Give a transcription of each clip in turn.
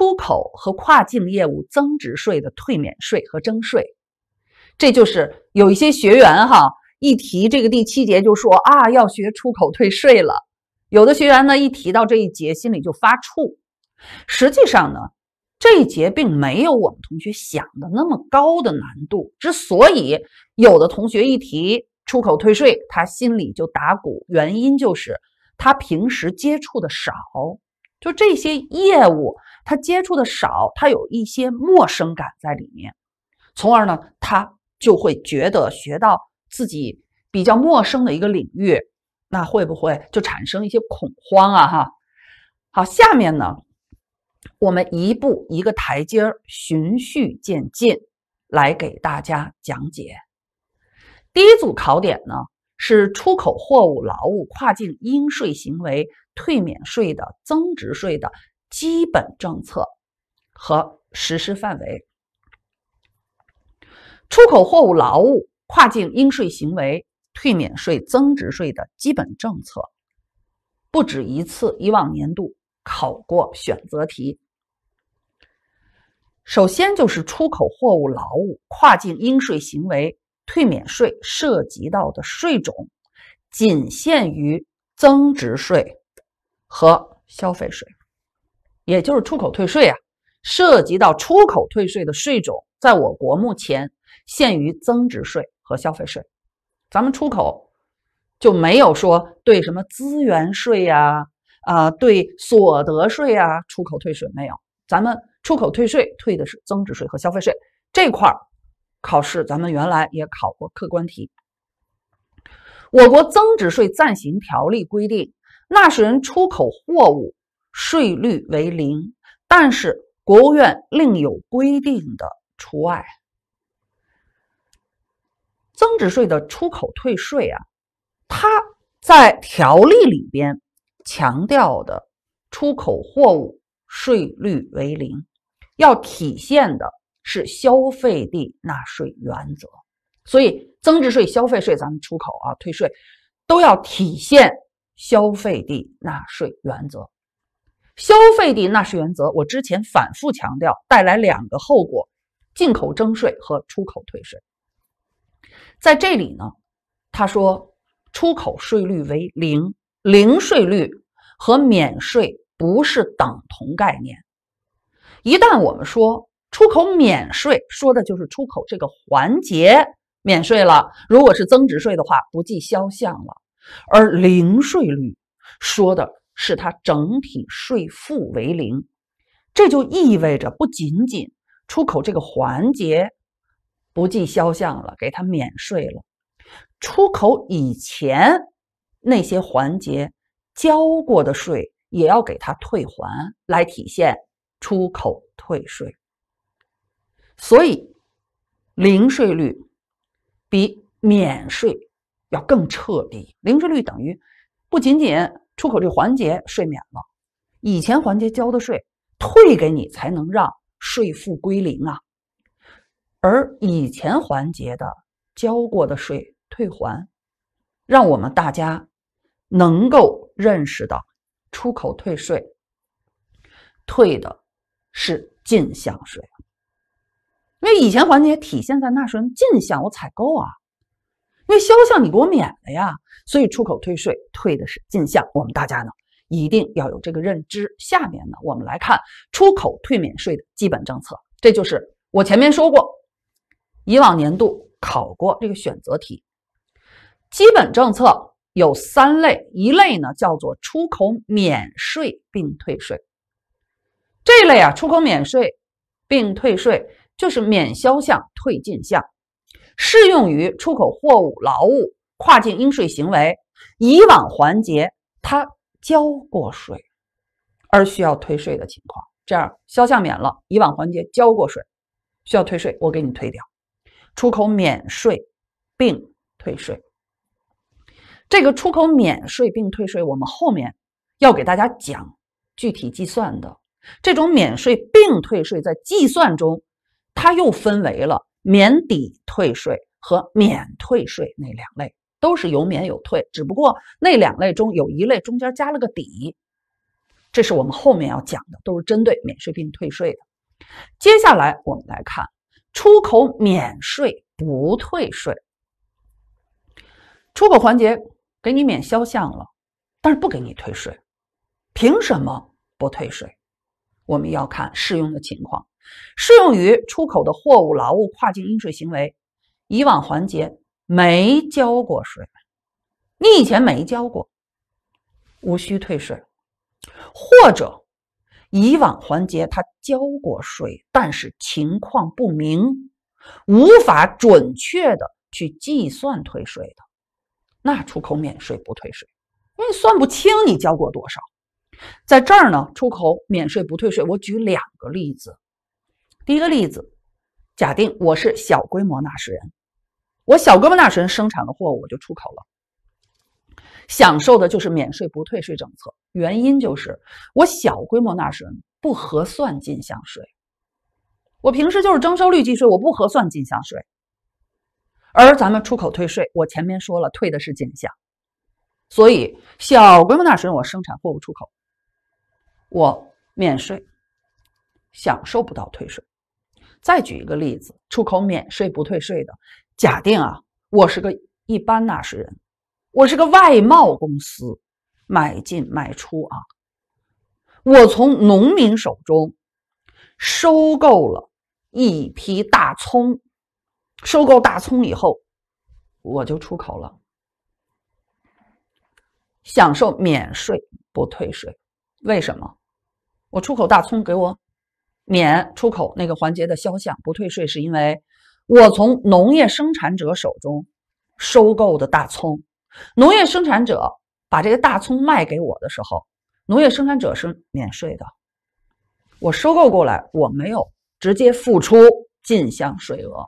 出口和跨境业务增值税的退免税和征税，这就是有一些学员哈一提这个第七节就说啊要学出口退税了，有的学员呢一提到这一节心里就发怵。实际上呢这一节并没有我们同学想的那么高的难度。之所以有的同学一提出口退税他心里就打鼓，原因就是他平时接触的少。就这些业务，他接触的少，他有一些陌生感在里面，从而呢，他就会觉得学到自己比较陌生的一个领域，那会不会就产生一些恐慌啊？哈，好，下面呢，我们一步一个台阶儿，循序渐进来给大家讲解。第一组考点呢是出口货物劳务跨境应税行为。退免税的增值税的基本政策和实施范围，出口货物劳务跨境应税行为退免税增值税的基本政策，不止一次，以往年度考过选择题。首先就是出口货物劳务跨境应税行为退免税涉及到的税种，仅限于增值税。和消费税，也就是出口退税啊，涉及到出口退税的税种，在我国目前限于增值税和消费税。咱们出口就没有说对什么资源税呀、啊，对所得税啊，出口退税没有。咱们出口退税退的是增值税和消费税这块儿，考试咱们原来也考过客观题。我国增值税暂行条例规定。纳税人出口货物税率为零，但是国务院另有规定的除外。增值税的出口退税啊，它在条例里边强调的出口货物税率为零，要体现的是消费地纳税原则。所以，增值税、消费税，咱们出口啊退税都要体现。消费地纳税原则，消费地纳税原则，我之前反复强调，带来两个后果：进口征税和出口退税。在这里呢，他说出口税率为零，零税率和免税不是等同概念。一旦我们说出口免税，说的就是出口这个环节免税了。如果是增值税的话，不计销项了。而零税率说的是它整体税负为零，这就意味着不仅仅出口这个环节不计销项了，给它免税了，出口以前那些环节交过的税也要给它退还，来体现出口退税。所以，零税率比免税。要更彻底，零税率等于不仅仅出口这环节税免了，以前环节交的税退给你，才能让税负归零啊。而以前环节的交过的税退还，让我们大家能够认识到，出口退税退的是进项税，因为以前环节体现在纳税人进项我采购啊。因为销项你给我免了呀，所以出口退税退的是进项。我们大家呢一定要有这个认知。下面呢我们来看出口退免税的基本政策。这就是我前面说过，以往年度考过这个选择题。基本政策有三类，一类呢叫做出口免税并退税，这类啊出口免税并退税就是免销项退进项。适用于出口货物、劳务跨境应税行为，以往环节他交过税而需要退税的情况，这样销项免了，以往环节交过税需要退税，我给你退掉，出口免税并退税。这个出口免税并退税，我们后面要给大家讲具体计算的这种免税并退税，在计算中，它又分为了。免抵退税和免退税那两类都是有免有退，只不过那两类中有一类中间加了个抵，这是我们后面要讲的，都是针对免税并退税的。接下来我们来看出口免税不退税，出口环节给你免销项了，但是不给你退税，凭什么不退税？我们要看适用的情况。适用于出口的货物、劳务跨境应税行为，以往环节没交过税，你以前没交过，无需退税；或者以往环节他交过税，但是情况不明，无法准确的去计算退税的，那出口免税不退税，因为算不清你交过多少。在这儿呢，出口免税不退税，我举两个例子。第一个例子，假定我是小规模纳税人，我小规模纳税人生产的货物我就出口了，享受的就是免税不退税政策。原因就是我小规模纳税人不核算进项税，我平时就是征收率计税，我不核算进项税。而咱们出口退税，我前面说了，退的是进项，所以小规模纳税人我生产货物出口，我免税，享受不到退税。再举一个例子，出口免税不退税的。假定啊，我是个一般纳税人，我是个外贸公司，买进卖出啊。我从农民手中收购了一批大葱，收购大葱以后，我就出口了，享受免税不退税。为什么？我出口大葱给我。免出口那个环节的销项不退税，是因为我从农业生产者手中收购的大葱，农业生产者把这个大葱卖给我的时候，农业生产者是免税的，我收购过来，我没有直接付出进项税额，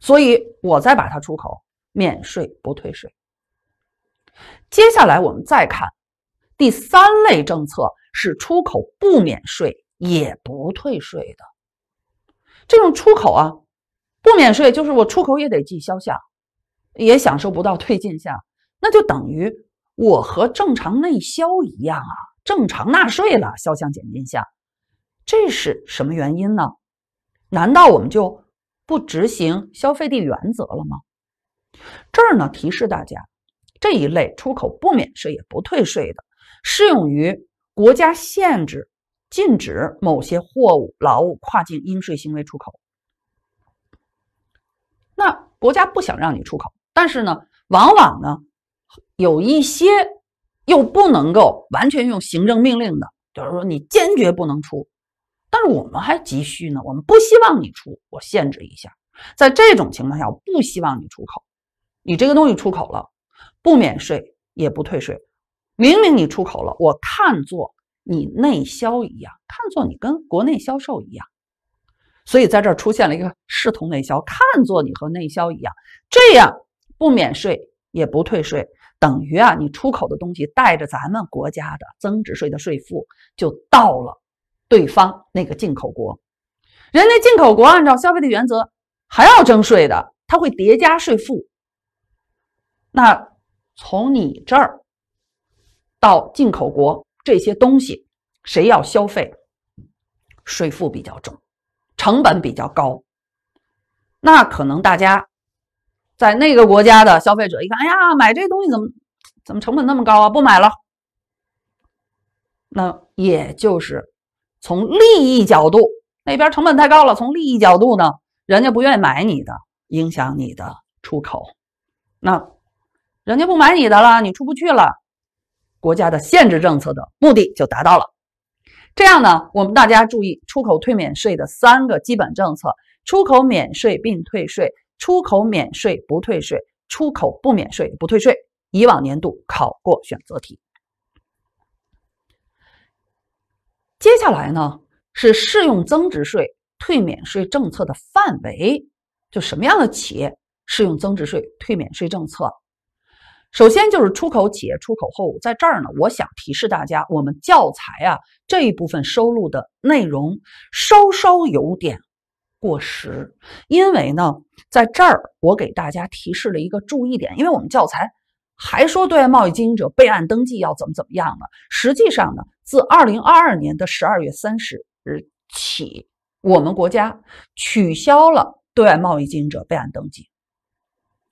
所以我再把它出口免税不退税。接下来我们再看第三类政策是出口不免税。也不退税的这种出口啊，不免税，就是我出口也得计销项，也享受不到退进项，那就等于我和正常内销一样啊，正常纳税了，销项减进项，这是什么原因呢？难道我们就不执行消费地原则了吗？这儿呢提示大家，这一类出口不免税也不退税的，适用于国家限制。禁止某些货物、劳务跨境应税行为出口。那国家不想让你出口，但是呢，往往呢，有一些又不能够完全用行政命令的，就是说你坚决不能出。但是我们还急需呢，我们不希望你出，我限制一下。在这种情况下，我不希望你出口，你这个东西出口了，不免税也不退税。明明你出口了，我看作。你内销一样，看作你跟国内销售一样，所以在这儿出现了一个视同内销，看作你和内销一样，这样不免税也不退税，等于啊，你出口的东西带着咱们国家的增值税的税负就到了对方那个进口国，人家进口国按照消费的原则还要征税的，他会叠加税负。那从你这儿到进口国。这些东西，谁要消费，税负比较重，成本比较高，那可能大家在那个国家的消费者一看，哎呀，买这东西怎么怎么成本那么高啊？不买了。那也就是从利益角度，那边成本太高了。从利益角度呢，人家不愿意买你的，影响你的出口。那人家不买你的了，你出不去了。国家的限制政策的目的就达到了。这样呢，我们大家注意出口退免税的三个基本政策：出口免税并退税、出口免税不退税、出口不免税不退税。以往年度考过选择题。接下来呢，是适用增值税退免税政策的范围，就什么样的企业适用增值税退免税政策？首先就是出口企业出口货物，在这儿呢，我想提示大家，我们教材啊这一部分收录的内容稍稍有点过时，因为呢，在这儿我给大家提示了一个注意点，因为我们教材还说对外贸易经营者备案登记要怎么怎么样呢？实际上呢，自二零二二年的十二月三十日起，我们国家取消了对外贸易经营者备案登记，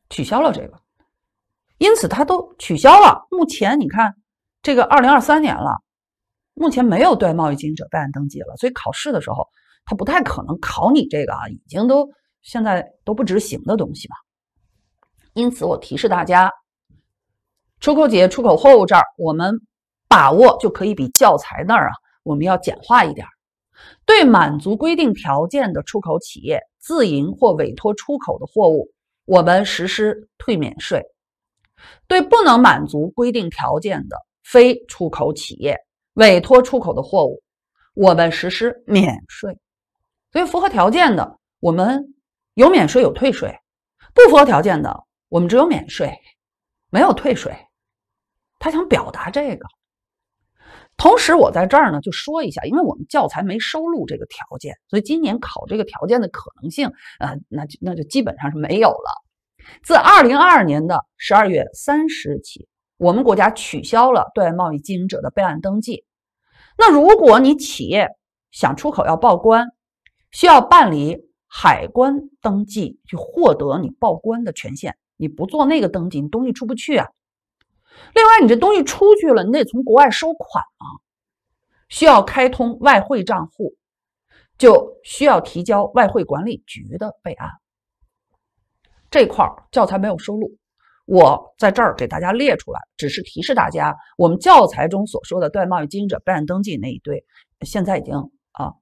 取消了这个。因此，它都取消了。目前你看，这个二零二三年了，目前没有对贸易经营者备案登记了。所以考试的时候，它不太可能考你这个啊，已经都现在都不执行的东西嘛。因此，我提示大家，出口企业出口货物这儿，我们把握就可以比教材那儿啊，我们要简化一点。对满足规定条件的出口企业自营或委托出口的货物，我们实施退免税。对不能满足规定条件的非出口企业委托出口的货物，我们实施免税。所以符合条件的，我们有免税有退税；不符合条件的，我们只有免税，没有退税。他想表达这个。同时，我在这儿呢就说一下，因为我们教材没收录这个条件，所以今年考这个条件的可能性，呃，那就那就基本上是没有了。自二零二二年的十二月三十日起，我们国家取消了对外贸易经营者的备案登记。那如果你企业想出口要报关，需要办理海关登记，去获得你报关的权限。你不做那个登记，你东西出不去啊。另外，你这东西出去了，你得从国外收款啊，需要开通外汇账户，就需要提交外汇管理局的备案。这块儿教材没有收录，我在这儿给大家列出来，只是提示大家，我们教材中所说的对外贸易经营者备案登记那一堆，现在已经啊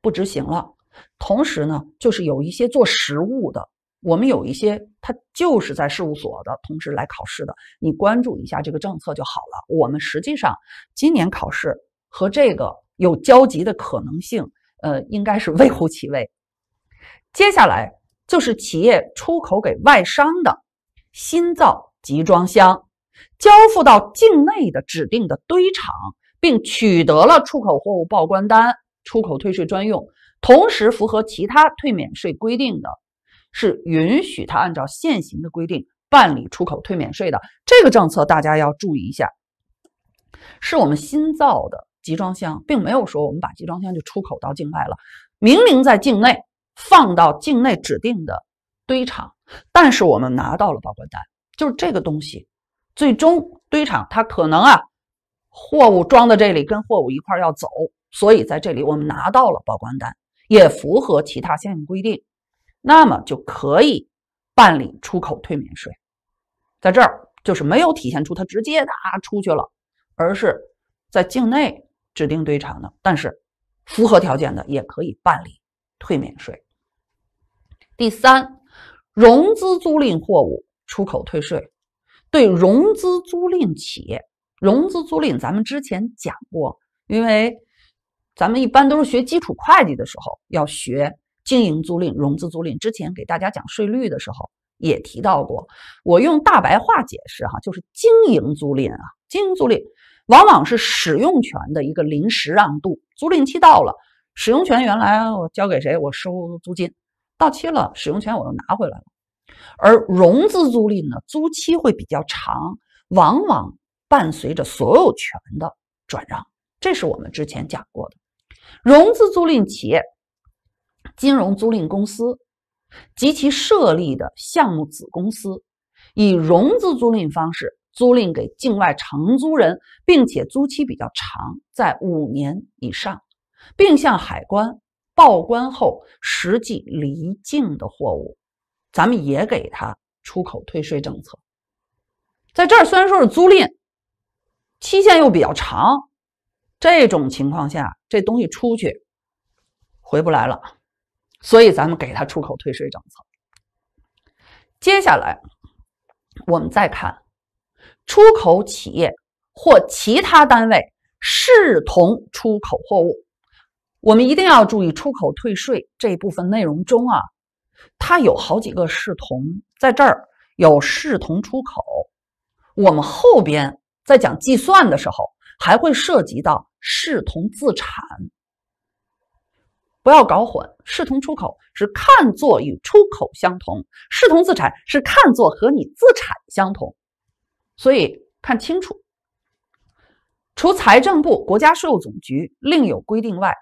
不执行了。同时呢，就是有一些做实务的，我们有一些他就是在事务所的同时来考试的，你关注一下这个政策就好了。我们实际上今年考试和这个有交集的可能性，呃，应该是微乎其微。接下来。就是企业出口给外商的新造集装箱，交付到境内的指定的堆场，并取得了出口货物报关单（出口退税专用），同时符合其他退免税规定的是，允许他按照现行的规定办理出口退免税的。这个政策大家要注意一下。是我们新造的集装箱，并没有说我们把集装箱就出口到境外了，明明在境内。放到境内指定的堆场，但是我们拿到了报关单，就是这个东西，最终堆场它可能啊，货物装到这里跟货物一块要走，所以在这里我们拿到了报关单，也符合其他相应规定，那么就可以办理出口退免税。在这儿就是没有体现出它直接的啊出去了，而是在境内指定堆场的，但是符合条件的也可以办理退免税。第三，融资租赁货物出口退税，对融资租赁企业，融资租赁咱们之前讲过，因为咱们一般都是学基础会计的时候要学经营租赁、融资租赁。之前给大家讲税率的时候也提到过，我用大白话解释哈，就是经营租赁啊，经营租赁往往是使用权的一个临时让渡，租赁期到了，使用权原来我交给谁，我收租金。到期了，使用权我又拿回来了。而融资租赁呢，租期会比较长，往往伴随着所有权的转让，这是我们之前讲过的。融资租赁企业、金融租赁公司及其设立的项目子公司，以融资租赁方式租赁给境外承租人，并且租期比较长，在五年以上，并向海关。报关后实际离境的货物，咱们也给他出口退税政策。在这儿虽然说是租赁，期限又比较长，这种情况下这东西出去回不来了，所以咱们给他出口退税政策。接下来我们再看，出口企业或其他单位视同出口货物。我们一定要注意出口退税这一部分内容中啊，它有好几个视同，在这儿有视同出口。我们后边在讲计算的时候，还会涉及到视同自产。不要搞混，视同出口是看作与出口相同，视同自产是看作和你自产相同。所以看清楚，除财政部、国家税务总局另有规定外。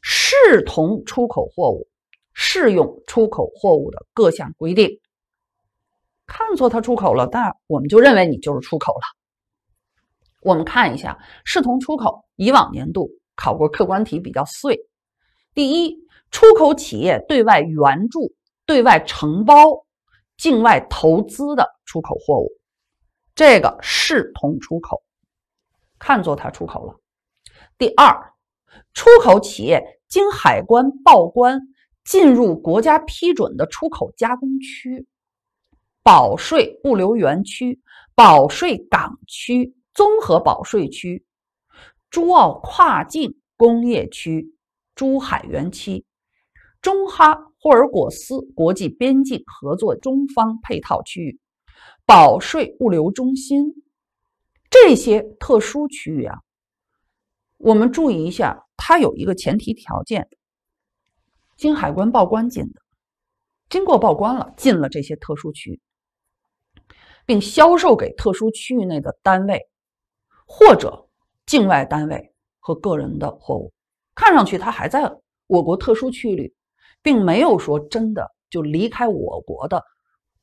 视同出口货物，适用出口货物的各项规定。看错它出口了，那我们就认为你就是出口了。我们看一下视同出口，以往年度考过客观题比较碎。第一，出口企业对外援助、对外承包、境外投资的出口货物，这个视同出口，看作它出口了。第二。出口企业经海关报关进入国家批准的出口加工区、保税物流园区、保税港区、综合保税区、珠澳跨境工业区、珠海园区、中哈霍尔果斯国际边境合作中方配套区域、保税物流中心这些特殊区域啊。我们注意一下，它有一个前提条件：经海关报关进的，经过报关了，进了这些特殊区域，并销售给特殊区域内的单位或者境外单位和个人的货物。看上去它还在我国特殊区域里，并没有说真的就离开我国的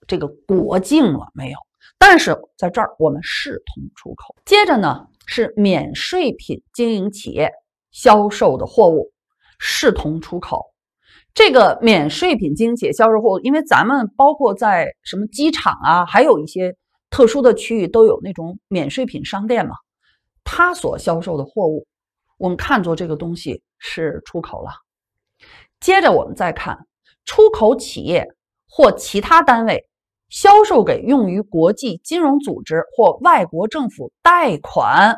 这个国境了，没有。但是在这儿我们视同出口。接着呢？是免税品经营企业销售的货物，视同出口。这个免税品经营企业销售货物，因为咱们包括在什么机场啊，还有一些特殊的区域都有那种免税品商店嘛，它所销售的货物，我们看作这个东西是出口了。接着我们再看出口企业或其他单位。销售给用于国际金融组织或外国政府贷款、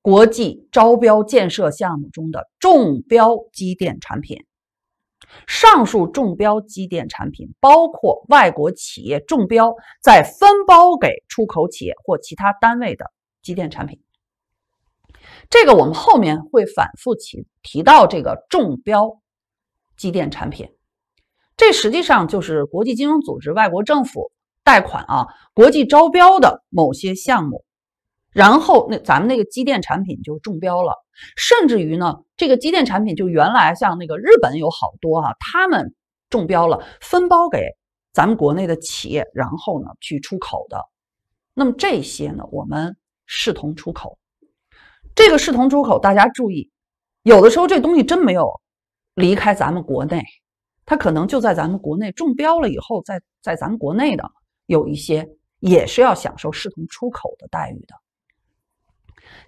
国际招标建设项目中的中标机电产品。上述中标机电产品包括外国企业中标再分包给出口企业或其他单位的机电产品。这个我们后面会反复提提到这个中标机电产品，这实际上就是国际金融组织、外国政府。贷款啊，国际招标的某些项目，然后那咱们那个机电产品就中标了，甚至于呢，这个机电产品就原来像那个日本有好多哈，他们中标了，分包给咱们国内的企业，然后呢去出口的。那么这些呢，我们视同出口。这个视同出口，大家注意，有的时候这东西真没有离开咱们国内，它可能就在咱们国内中标了以后，在在咱们国内的。有一些也是要享受视同出口的待遇的。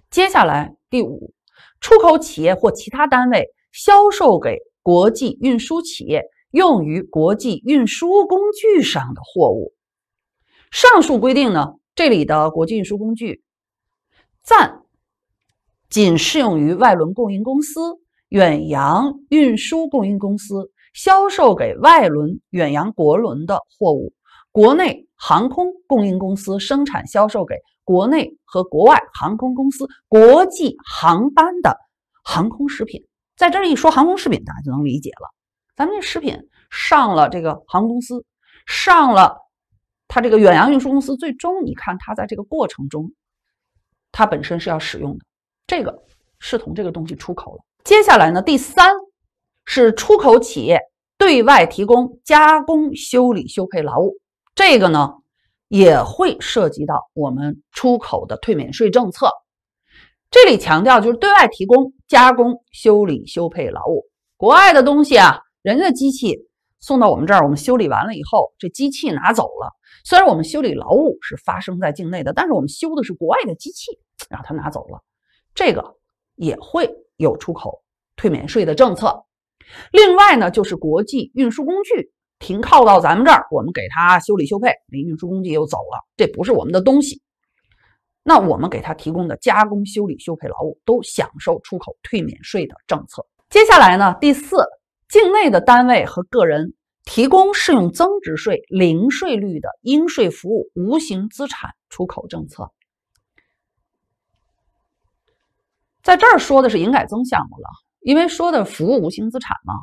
接下来，第五，出口企业或其他单位销售给国际运输企业用于国际运输工具上的货物。上述规定呢，这里的国际运输工具暂仅适用于外轮供应公司、远洋运输供应公司销售给外轮、远洋国轮的货物。国内航空供应公司生产销售给国内和国外航空公司国际航班的航空食品，在这一说航空食品，大家就能理解了。咱们这食品上了这个航空公司，上了他这个远洋运输公司，最终你看他在这个过程中，他本身是要使用的，这个是从这个东西出口了。接下来呢，第三是出口企业对外提供加工、修理、修配劳务。这个呢也会涉及到我们出口的退免税政策。这里强调就是对外提供加工、修理、修配劳务，国外的东西啊，人家机器送到我们这儿，我们修理完了以后，这机器拿走了。虽然我们修理劳务是发生在境内的，但是我们修的是国外的机器，然后他拿走了，这个也会有出口退免税的政策。另外呢，就是国际运输工具。停靠到咱们这儿，我们给他修理修配，那运输工具又走了，这不是我们的东西。那我们给他提供的加工、修理、修配劳务都享受出口退免税的政策。接下来呢？第四，境内的单位和个人提供适用增值税零税率的应税服务、无形资产出口政策，在这儿说的是营改增项目了，因为说的服务无形资产嘛。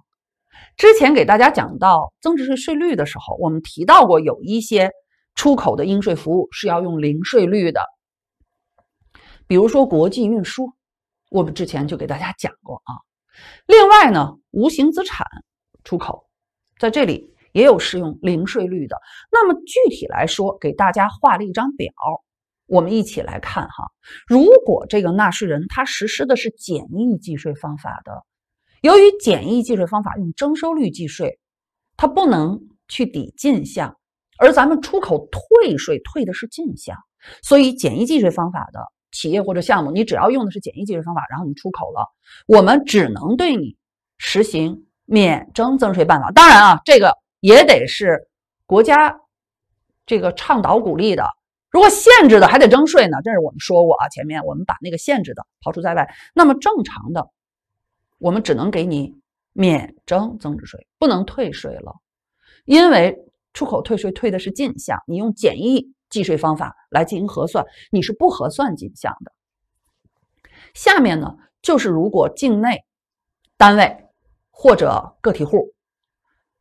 之前给大家讲到增值税税率的时候，我们提到过有一些出口的应税服务是要用零税率的，比如说国际运输，我们之前就给大家讲过啊。另外呢，无形资产出口在这里也有适用零税率的。那么具体来说，给大家画了一张表，我们一起来看哈。如果这个纳税人他实施的是简易计税方法的。由于简易计税方法用征收率计税，它不能去抵进项，而咱们出口退税退的是进项，所以简易计税方法的企业或者项目，你只要用的是简易计税方法，然后你出口了，我们只能对你实行免征增税办法。当然啊，这个也得是国家这个倡导鼓励的，如果限制的还得征税呢。这是我们说过啊，前面我们把那个限制的抛出在外，那么正常的。我们只能给你免征增值税，不能退税了，因为出口退税退的是进项，你用简易计税方法来进行核算，你是不核算进项的。下面呢，就是如果境内单位或者个体户，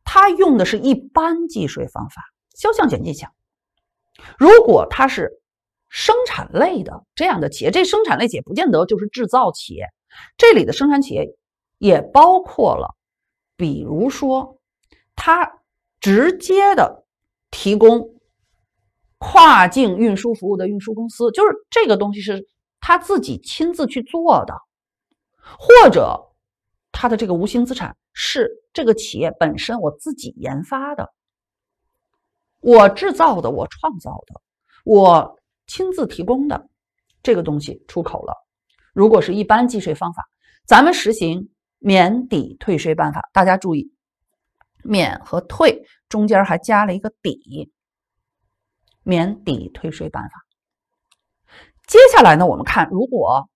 他用的是一般计税方法，销项减进项。如果他是生产类的这样的企业，这生产类企业不见得就是制造企业，这里的生产企业。也包括了，比如说，他直接的提供跨境运输服务的运输公司，就是这个东西是他自己亲自去做的，或者他的这个无形资产是这个企业本身我自己研发的，我制造的，我创造的，我亲自提供的这个东西出口了。如果是一般计税方法，咱们实行。免抵退税办法，大家注意，免和退中间还加了一个抵，免抵退税办法。接下来呢，我们看，如果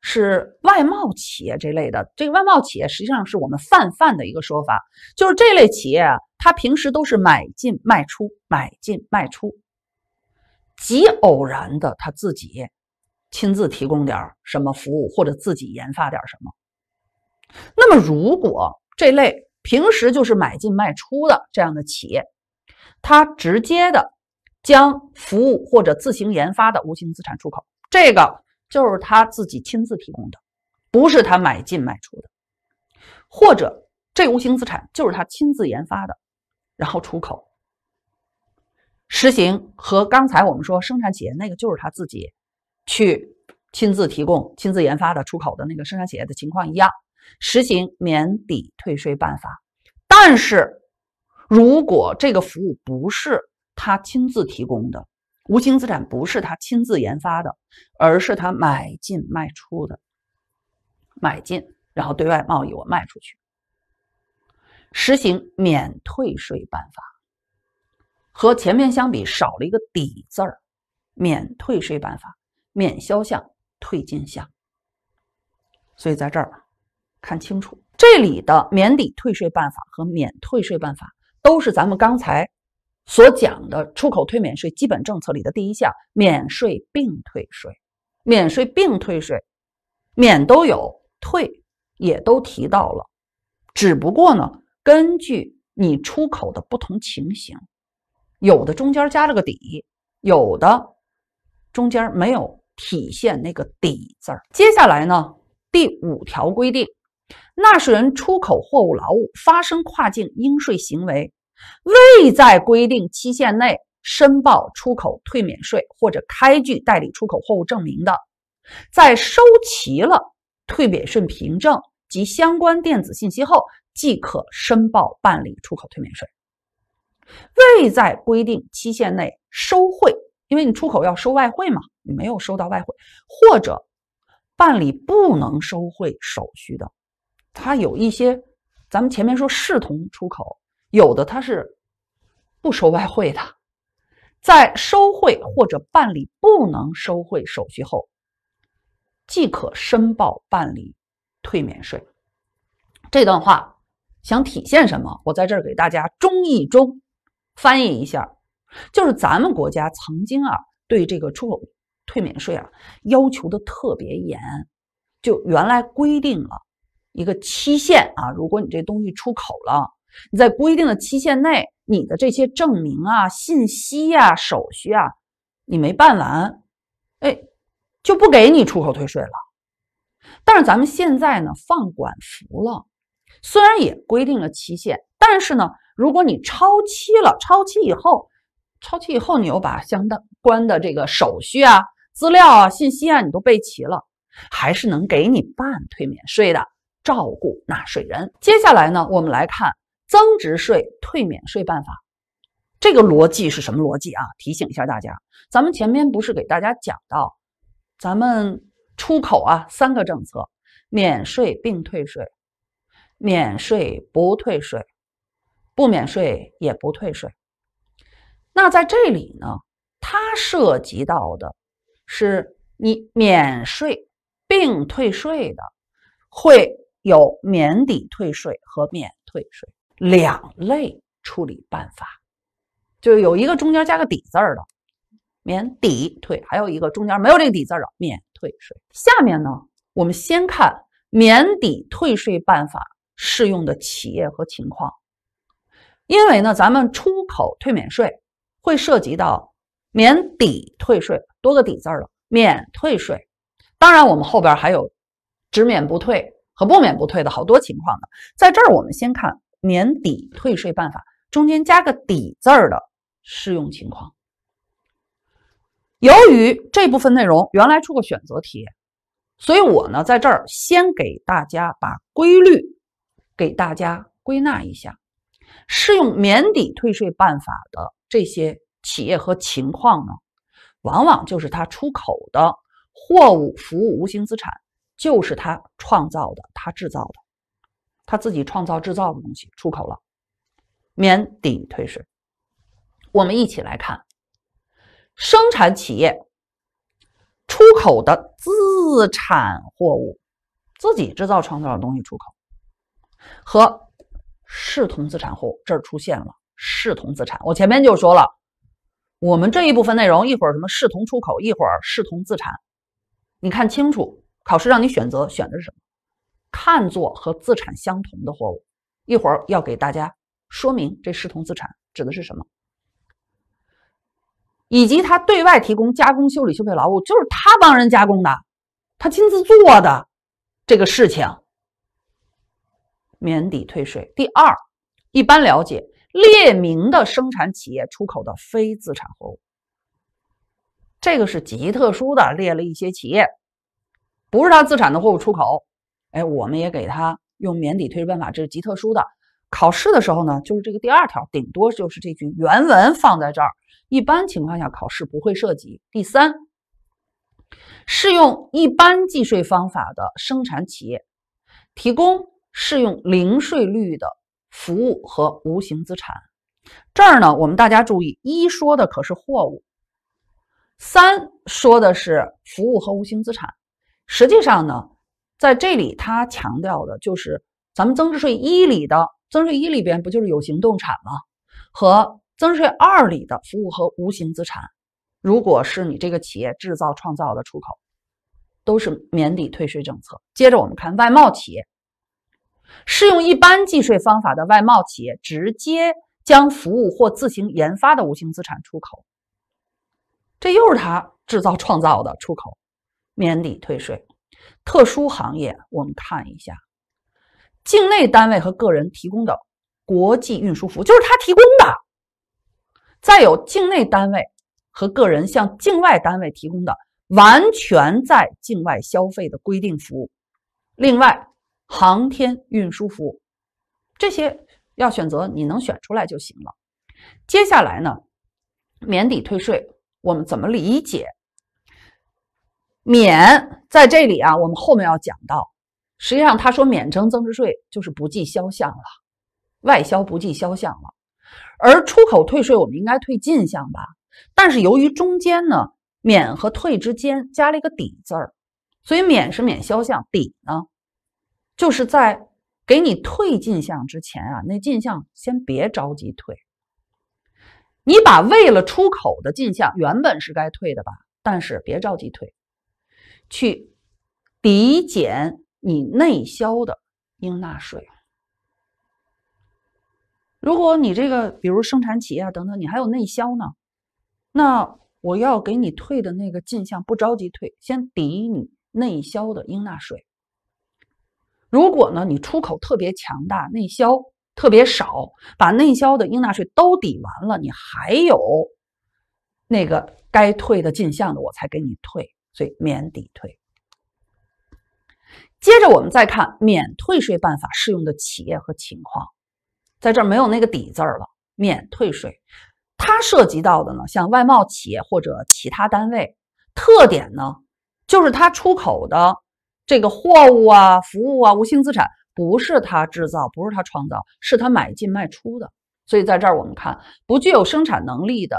是外贸企业这类的，这个外贸企业实际上是我们泛泛的一个说法，就是这类企业，啊，它平时都是买进卖出，买进卖出，极偶然的，他自己亲自提供点什么服务，或者自己研发点什么。那么，如果这类平时就是买进卖出的这样的企业，他直接的将服务或者自行研发的无形资产出口，这个就是他自己亲自提供的，不是他买进卖出的，或者这无形资产就是他亲自研发的，然后出口，实行和刚才我们说生产企业那个就是他自己去亲自提供、亲自研发的出口的那个生产企业的情况一样。实行免抵退税办法，但是如果这个服务不是他亲自提供的，无形资产不是他亲自研发的，而是他买进卖出的，买进然后对外贸易我卖出去，实行免退税办法，和前面相比少了一个“抵”字儿，免退税办法，免销项退进项，所以在这儿。看清楚，这里的免抵退税办法和免退税办法都是咱们刚才所讲的出口退免税基本政策里的第一项，免税并退税。免税并退税，免都有，退也都提到了。只不过呢，根据你出口的不同情形，有的中间加了个底，有的中间没有体现那个底字儿。接下来呢，第五条规定。纳税人出口货物劳务发生跨境应税行为，未在规定期限内申报出口退免税或者开具代理出口货物证明的，在收齐了退免税凭证及相关电子信息后，即可申报办理出口退免税。未在规定期限内收汇，因为你出口要收外汇嘛，你没有收到外汇，或者办理不能收汇手续的。它有一些，咱们前面说视同出口，有的它是不收外汇的，在收汇或者办理不能收汇手续后，即可申报办理退免税。这段话想体现什么？我在这儿给大家中译中翻译一下，就是咱们国家曾经啊对这个出口退免税啊要求的特别严，就原来规定了。一个期限啊，如果你这东西出口了，你在规定的期限内，你的这些证明啊、信息啊、手续啊，你没办完，哎，就不给你出口退税了。但是咱们现在呢放管服了，虽然也规定了期限，但是呢，如果你超期了，超期以后，超期以后你又把相当关的这个手续啊、资料啊、信息啊你都备齐了，还是能给你办退免税的。照顾纳税人。接下来呢，我们来看增值税退免税办法，这个逻辑是什么逻辑啊？提醒一下大家，咱们前面不是给大家讲到，咱们出口啊三个政策：免税并退税、免税不退税、不免税也不退税。那在这里呢，它涉及到的是你免税并退税的会。有免抵退税和免退税两类处理办法，就有一个中间加个抵字儿的免抵退，还有一个中间没有这个抵字的免退税。下面呢，我们先看免抵退税办法适用的企业和情况，因为呢，咱们出口退免税会涉及到免抵退税，多个抵字儿的免退税。当然，我们后边还有只免不退。和不免不退的好多情况呢，在这儿我们先看免抵退税办法中间加个“抵”字儿的适用情况。由于这部分内容原来出过选择题，所以我呢在这儿先给大家把规律给大家归纳一下。适用免抵退税办法的这些企业和情况呢，往往就是它出口的货物、服务、无形资产。就是他创造的，他制造的，他自己创造制造的东西出口了，免抵退税。我们一起来看，生产企业出口的自产货物，自己制造创造的东西出口，和视同资产货物这儿出现了视同资产。我前面就说了，我们这一部分内容一会儿什么视同出口，一会儿视同资产，你看清楚。考试让你选择，选的是什么？看作和资产相同的货物。一会儿要给大家说明，这视同资产指的是什么，以及他对外提供加工、修理、修配劳务，就是他帮人加工的，他亲自做的这个事情，免抵退税。第二，一般了解列明的生产企业出口的非资产货物，这个是极特殊的，列了一些企业。不是他自产的货物出口，哎，我们也给他用免抵退税办法，这是极特殊的。考试的时候呢，就是这个第二条，顶多就是这句原文放在这儿。一般情况下考试不会涉及。第三，适用一般计税方法的生产企业提供适用零税率的服务和无形资产，这儿呢，我们大家注意，一说的可是货物，三说的是服务和无形资产。实际上呢，在这里他强调的就是咱们增值税一里的增值税一里边不就是有形动产吗？和增值税二里的服务和无形资产，如果是你这个企业制造创造的出口，都是免抵退税政策。接着我们看外贸企业适用一般计税方法的外贸企业，直接将服务或自行研发的无形资产出口，这又是他制造创造的出口。免抵退税，特殊行业我们看一下，境内单位和个人提供的国际运输服务，就是他提供的；再有境内单位和个人向境外单位提供的完全在境外消费的规定服务，另外，航天运输服务这些要选择，你能选出来就行了。接下来呢，免抵退税我们怎么理解？免在这里啊，我们后面要讲到，实际上他说免征增值税就是不计销项了，外销不计销项了，而出口退税我们应该退进项吧？但是由于中间呢，免和退之间加了一个抵字儿，所以免是免销项，抵呢就是在给你退进项之前啊，那进项先别着急退，你把为了出口的进项原本是该退的吧，但是别着急退。去抵减你内销的应纳税。如果你这个比如生产企业等等，你还有内销呢，那我要给你退的那个进项不着急退，先抵你内销的应纳税。如果呢，你出口特别强大，内销特别少，把内销的应纳税都抵完了，你还有那个该退的进项的，我才给你退。所以免抵退。接着我们再看免退税办法适用的企业和情况，在这儿没有那个“抵”字了，免退税。它涉及到的呢，像外贸企业或者其他单位，特点呢就是它出口的这个货物啊、服务啊、无形资产不是它制造，不是它创造，是它买进卖出的。所以在这儿我们看，不具有生产能力的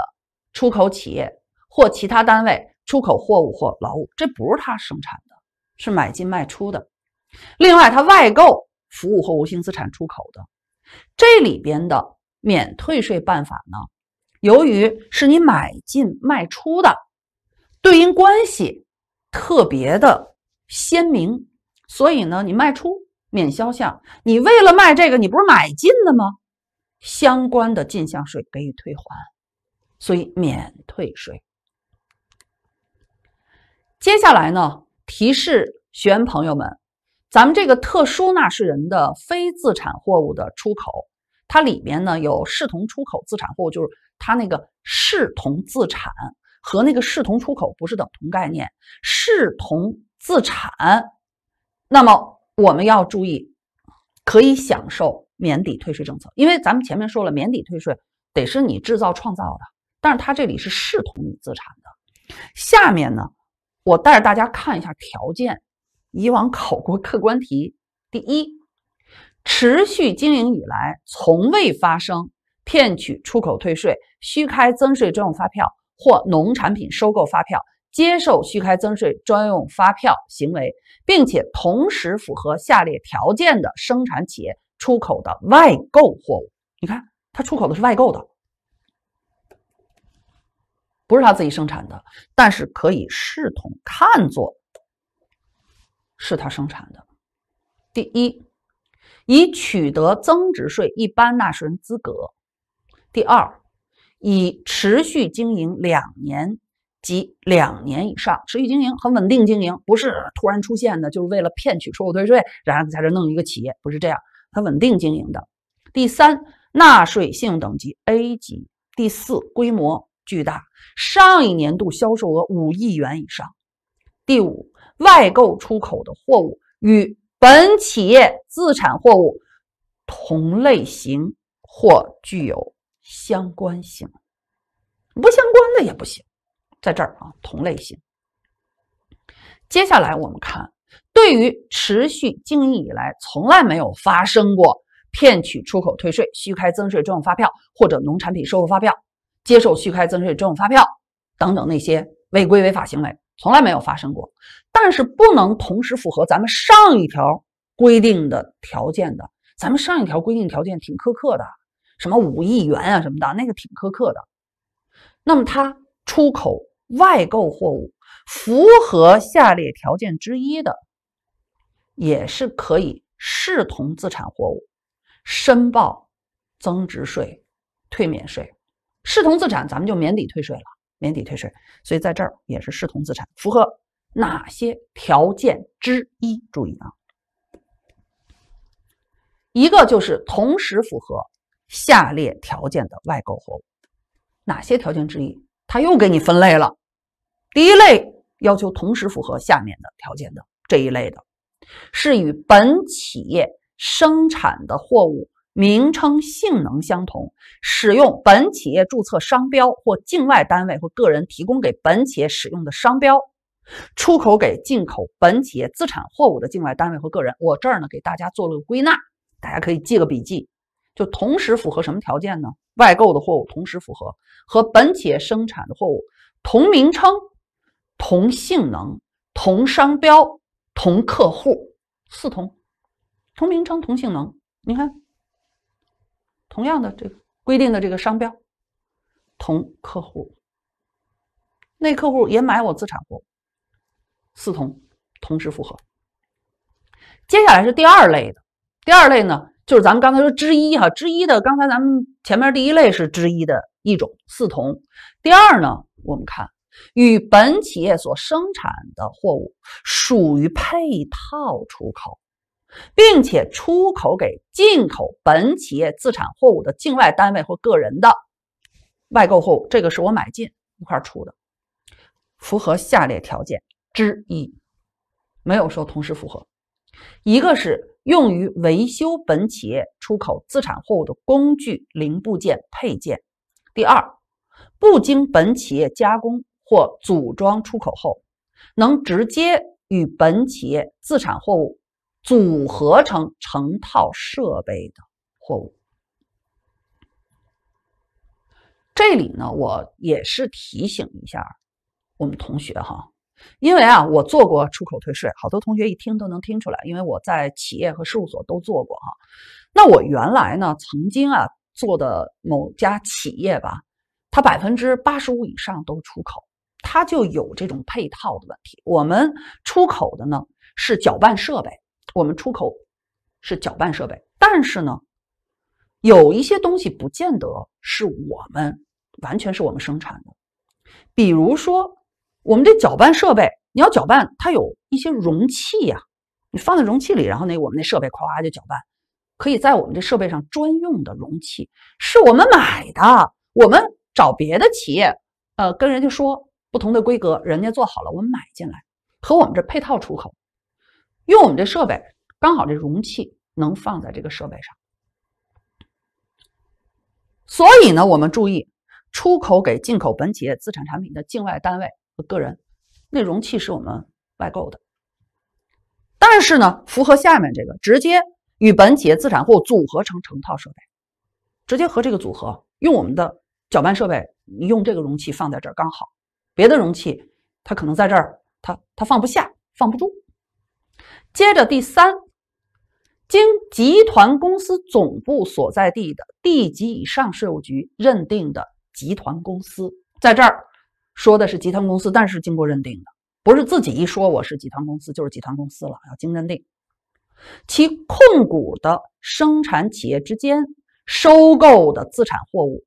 出口企业或其他单位。出口货物或劳务，这不是他生产的，是买进卖出的。另外，他外购服务或无形资产出口的，这里边的免退税办法呢？由于是你买进卖出的，对应关系特别的鲜明，所以呢，你卖出免销项，你为了卖这个，你不是买进的吗？相关的进项税给予退还，所以免退税。接下来呢？提示学员朋友们，咱们这个特殊纳税人的非自产货物的出口，它里面呢有视同出口自产货物，就是它那个视同自产和那个视同出口不是等同概念。视同自产，那么我们要注意，可以享受免抵退税政策，因为咱们前面说了，免抵退税得是你制造创造的，但是它这里是视同你自产的。下面呢？我带着大家看一下条件，以往考过客观题。第一，持续经营以来从未发生骗取出口退税、虚开增税专用发票或农产品收购发票、接受虚开增税专用发票行为，并且同时符合下列条件的生产企业出口的外购货物。你看，它出口的是外购的。不是他自己生产的，但是可以视同看作是他生产的。第一，已取得增值税一般纳税人资格；第二，已持续经营两年及两年以上，持续经营很稳定，经营不是突然出现的，就是为了骗取出口退税，然后在这弄一个企业，不是这样，他稳定经营的。第三，纳税信用等级 A 级；第四，规模。巨大，上一年度销售额五亿元以上。第五，外购出口的货物与本企业自产货物同类型或具有相关性，不相关的也不行。在这儿啊，同类型。接下来我们看，对于持续经营以来从来没有发生过骗取出口退税、虚开增值税专用发票或者农产品收购发票。接受虚开增值税专用发票等等那些违规违法行为从来没有发生过，但是不能同时符合咱们上一条规定的条件的。咱们上一条规定条件挺苛刻的，什么五亿元啊什么的那个挺苛刻的。那么，他出口外购货物符合下列条件之一的，也是可以视同自产货物申报增值税退免税。视同资产，咱们就免抵退税了，免抵退税。所以在这儿也是视同资产，符合哪些条件之一？注意啊，一个就是同时符合下列条件的外购货物，哪些条件之一？他又给你分类了，第一类要求同时符合下面的条件的这一类的，是与本企业生产的货物。名称、性能相同，使用本企业注册商标或境外单位或个人提供给本企业使用的商标，出口给进口本企业资产货物的境外单位和个人。我这儿呢给大家做了个归纳，大家可以记个笔记。就同时符合什么条件呢？外购的货物同时符合和本企业生产的货物同名称、同性能、同商标、同客户，四同。同名称、同性能，你看。同样的，这个规定的这个商标，同客户，那客户也买我资产货物，四同同时符合。接下来是第二类的，第二类呢，就是咱们刚才说之一哈之一的，刚才咱们前面第一类是之一的一种四同。第二呢，我们看与本企业所生产的货物属于配套出口。并且出口给进口本企业自产货物的境外单位或个人的外购货物，这个是我买进一块出的，符合下列条件之一，没有说同时符合。一个是用于维修本企业出口自产货物的工具、零部件、配件；第二，不经本企业加工或组装出口后，能直接与本企业自产货物。组合成成套设备的货物，这里呢，我也是提醒一下我们同学哈，因为啊，我做过出口退税，好多同学一听都能听出来，因为我在企业和事务所都做过哈。那我原来呢，曾经啊做的某家企业吧，它百分之八十五以上都出口，它就有这种配套的问题。我们出口的呢是搅拌设备。我们出口是搅拌设备，但是呢，有一些东西不见得是我们完全是我们生产的。比如说，我们这搅拌设备，你要搅拌，它有一些容器呀，你放在容器里，然后那我们那设备咵就搅拌。可以在我们这设备上专用的容器是我们买的，我们找别的企业，呃，跟人家说不同的规格，人家做好了，我们买进来，和我们这配套出口。用我们这设备，刚好这容器能放在这个设备上，所以呢，我们注意出口给进口本企业资产产品的境外单位和个人，那容器是我们外购的，但是呢，符合下面这个，直接与本企业资产或组合成成套设备，直接和这个组合，用我们的搅拌设备，你用这个容器放在这儿刚好，别的容器它可能在这儿，它它放不下，放不住。接着第三，经集团公司总部所在地的地级以上税务局认定的集团公司，在这儿说的是集团公司，但是经过认定的，不是自己一说我是集团公司就是集团公司了，要经认定。其控股的生产企业之间收购的资产货物，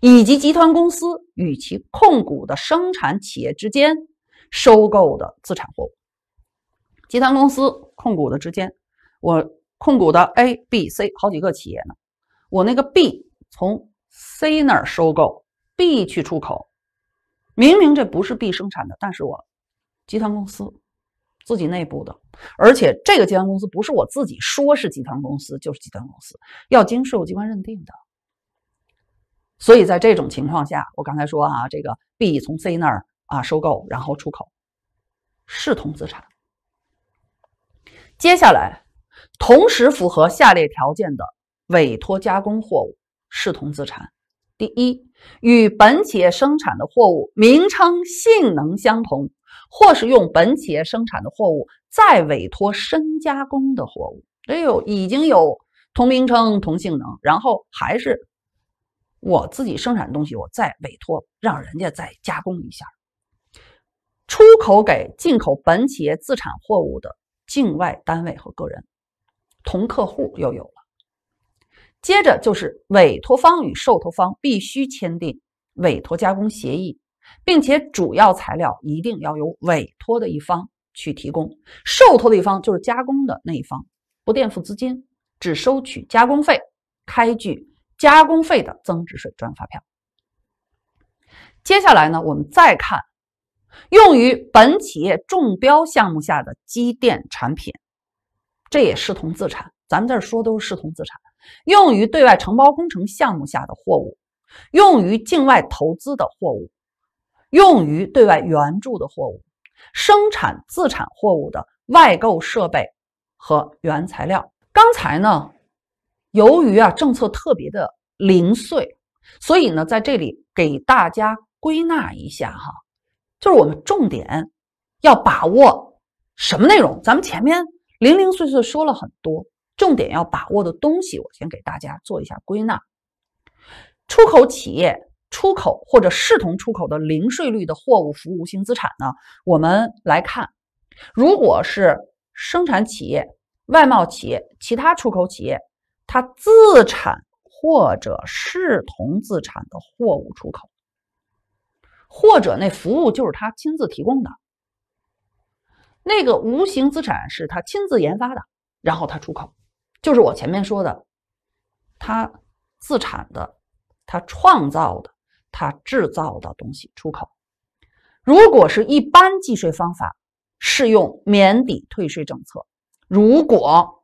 以及集团公司与其控股的生产企业之间收购的资产货物。集团公司控股的之间，我控股的 A、B、C 好几个企业呢。我那个 B 从 C 那儿收购，B 去出口，明明这不是 B 生产的，但是我集团公司自己内部的，而且这个集团公司不是我自己说是集团公司就是集团公司，要经税务机关认定的。所以在这种情况下，我刚才说啊，这个 B 从 C 那儿啊收购，然后出口，视同资产。接下来，同时符合下列条件的委托加工货物视同资产：第一，与本企业生产的货物名称、性能相同，或是用本企业生产的货物再委托深加工的货物。哎呦，已经有同名称、同性能，然后还是我自己生产的东西，我再委托让人家再加工一下，出口给进口本企业自产货物的。境外单位和个人，同客户又有了。接着就是委托方与受托方必须签订委托加工协议，并且主要材料一定要由委托的一方去提供，受托的一方就是加工的那一方，不垫付资金，只收取加工费，开具加工费的增值税专用发票。接下来呢，我们再看。用于本企业中标项目下的机电产品，这也视同自产。咱们这说都是视同自产。用于对外承包工程项目下的货物，用于境外投资的货物，用于对外援助的货物，生产自产货物的外购设备和原材料。刚才呢，由于啊政策特别的零碎，所以呢，在这里给大家归纳一下哈。就是我们重点要把握什么内容？咱们前面零零碎碎说了很多，重点要把握的东西，我先给大家做一下归纳。出口企业出口或者视同出口的零税率的货物、服务形资产呢？我们来看，如果是生产企业、外贸企业、其他出口企业，它自产或者视同自产的货物出口。或者那服务就是他亲自提供的，那个无形资产是他亲自研发的，然后他出口，就是我前面说的，他自产的、他创造的、他制造的东西出口。如果是一般计税方法适用免抵退税政策，如果